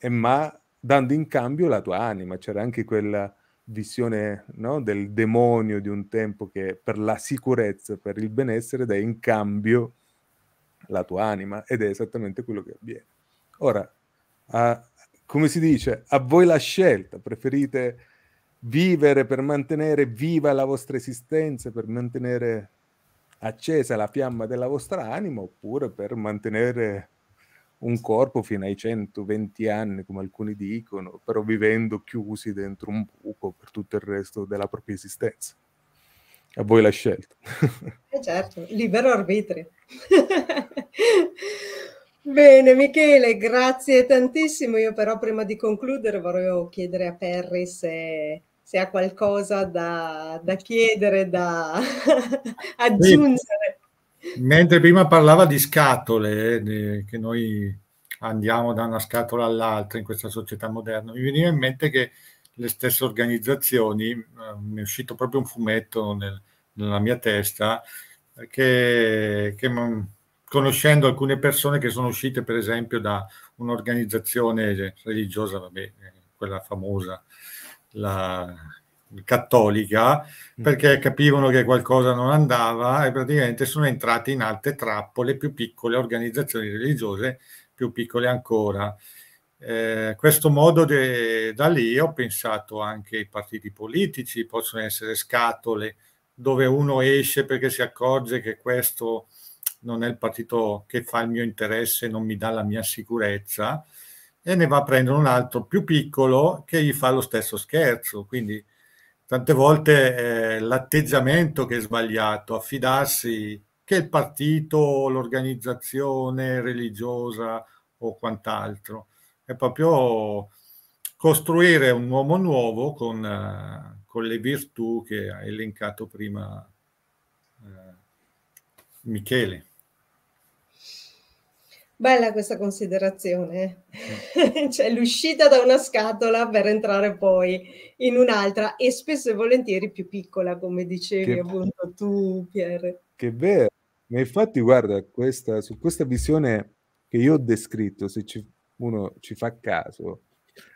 E ma dando in cambio la tua anima. C'era anche quella visione no, del demonio di un tempo che per la sicurezza, per il benessere, dà in cambio la tua anima ed è esattamente quello che avviene. Ora, a, come si dice, a voi la scelta, preferite vivere per mantenere viva la vostra esistenza, per mantenere accesa la fiamma della vostra anima oppure per mantenere un corpo fino ai 120 anni, come alcuni dicono, però vivendo chiusi dentro un buco per tutto il resto della propria esistenza. A voi la scelta. Eh certo, libero arbitrio. Bene, Michele, grazie tantissimo. Io però prima di concludere vorrei chiedere a Perry se, se ha qualcosa da, da chiedere, da aggiungere. Mentre prima parlava di scatole, eh, che noi andiamo da una scatola all'altra in questa società moderna, mi veniva in mente che le stesse organizzazioni, eh, mi è uscito proprio un fumetto nel, nella mia testa, che, che conoscendo alcune persone che sono uscite per esempio da un'organizzazione religiosa, vabbè, eh, quella famosa, la, cattolica mm. perché capivano che qualcosa non andava e praticamente sono entrati in altre trappole più piccole organizzazioni religiose più piccole ancora. Eh, questo modo de, da lì ho pensato anche ai partiti politici, possono essere scatole dove uno esce perché si accorge che questo non è il partito che fa il mio interesse, non mi dà la mia sicurezza e ne va a prendere un altro più piccolo che gli fa lo stesso scherzo. Quindi tante volte eh, l'atteggiamento che è sbagliato, affidarsi che il partito, l'organizzazione religiosa o quant'altro, è proprio costruire un uomo nuovo con, eh, con le virtù che ha elencato prima eh, Michele. Bella questa considerazione, mm. cioè l'uscita da una scatola per entrare poi in un'altra e spesso e volentieri più piccola, come dicevi che, appunto tu, Pier. Che vero, ma infatti guarda, questa, su questa visione che io ho descritto, se ci, uno ci fa caso,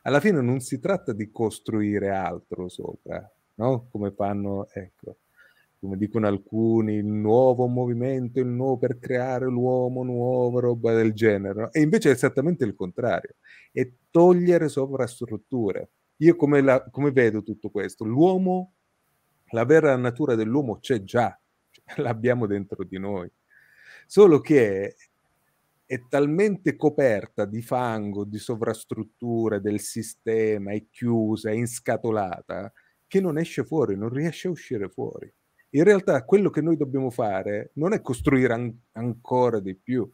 alla fine non si tratta di costruire altro sopra, no? Come fanno, ecco, come dicono alcuni, il nuovo movimento, il nuovo per creare l'uomo nuovo, roba del genere. No? E invece è esattamente il contrario, è togliere sovrastrutture. Io come, la, come vedo tutto questo? L'uomo, la vera natura dell'uomo c'è già, cioè, l'abbiamo dentro di noi, solo che è talmente coperta di fango, di sovrastrutture del sistema, è chiusa, è inscatolata, che non esce fuori, non riesce a uscire fuori. In realtà quello che noi dobbiamo fare non è costruire an- ancora di più,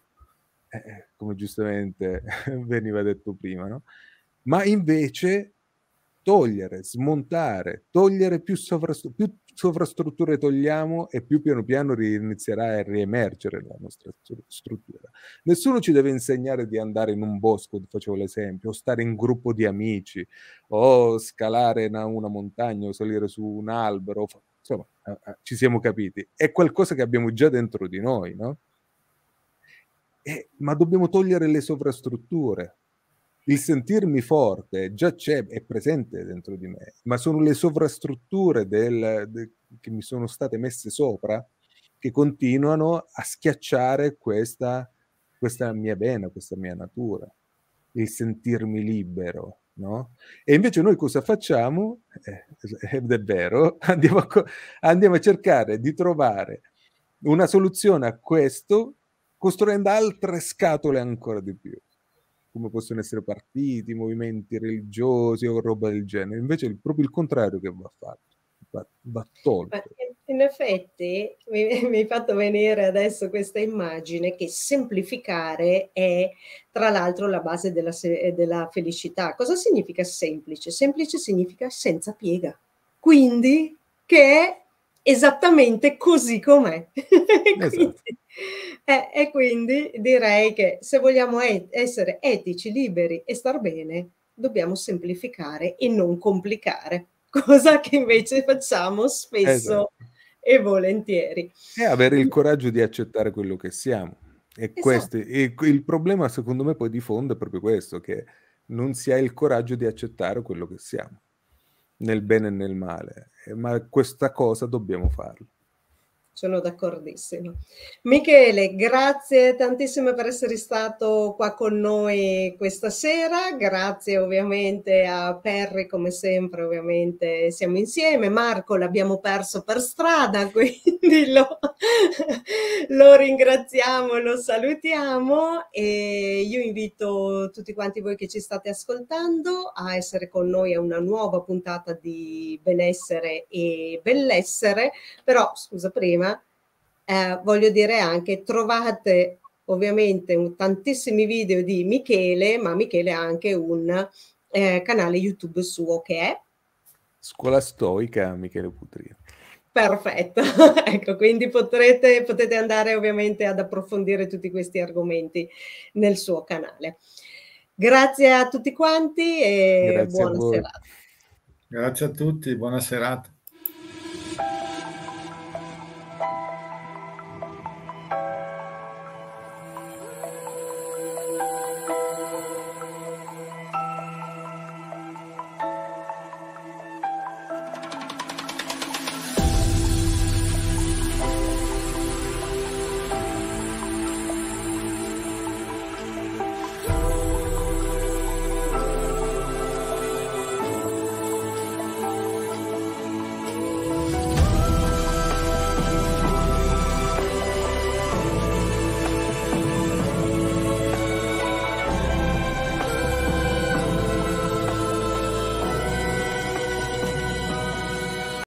eh, eh come giustamente veniva detto prima, no? ma invece togliere, smontare, togliere più, sovrastru- più, sovrastrutture togliamo e più piano piano inizierà a riemergere la nostra struttura. Nessuno ci deve insegnare di andare in un bosco, facevo l'esempio, o stare in gruppo di amici, o scalare una, una montagna, o salire su un albero insomma, ci siamo capiti, è qualcosa che abbiamo già dentro di noi, no? Eh, ma dobbiamo togliere le sovrastrutture. Il sentirmi forte già c'è, è presente dentro di me, ma sono le sovrastrutture del, de, che mi sono state messe sopra che continuano a schiacciare questa, questa mia vena, questa mia natura. Il sentirmi libero, No? E invece noi cosa facciamo? Eh, eh ed è vero, andiamo a, andiamo a cercare di trovare una soluzione a questo costruendo altre scatole ancora di più, come possono essere partiti, movimenti religiosi o roba del genere. Invece è proprio il contrario che va fatto va, tolto. In effetti mi, mi, è fatto venire adesso questa immagine che semplificare è tra l'altro la base della, della felicità. Cosa significa semplice? Semplice significa senza piega. Quindi che è esattamente così com'è. Esatto. quindi, e quindi direi che se vogliamo et- essere etici, liberi e star bene, dobbiamo semplificare e non complicare. cosa che invece facciamo spesso esatto. e volentieri. E avere il coraggio di accettare quello che siamo. E, esatto. questo, e il problema secondo me poi di fondo è proprio questo, che non si ha il coraggio di accettare quello che siamo, nel bene e nel male, eh, ma questa cosa dobbiamo farla. Sono d'accordissimo. Michele, grazie tantissimo per essere stato qua con noi questa sera. Grazie ovviamente a Perry, come sempre, ovviamente siamo insieme. Marco l'abbiamo perso per strada, quindi lo, lo ringraziamo, lo salutiamo e io invito tutti quanti voi che ci state ascoltando a essere con noi a una nuova puntata di benessere e bellessere. Però, scusa prima, eh, voglio dire anche trovate ovviamente tantissimi video di Michele, ma Michele ha anche un eh, canale YouTube suo che è Scuola Stoica Michele Putria. Perfetto, ecco, quindi potrete, potete andare ovviamente ad approfondire tutti questi argomenti nel suo canale. Grazie a tutti quanti e Grazie buona serata. Grazie a tutti, buona serata.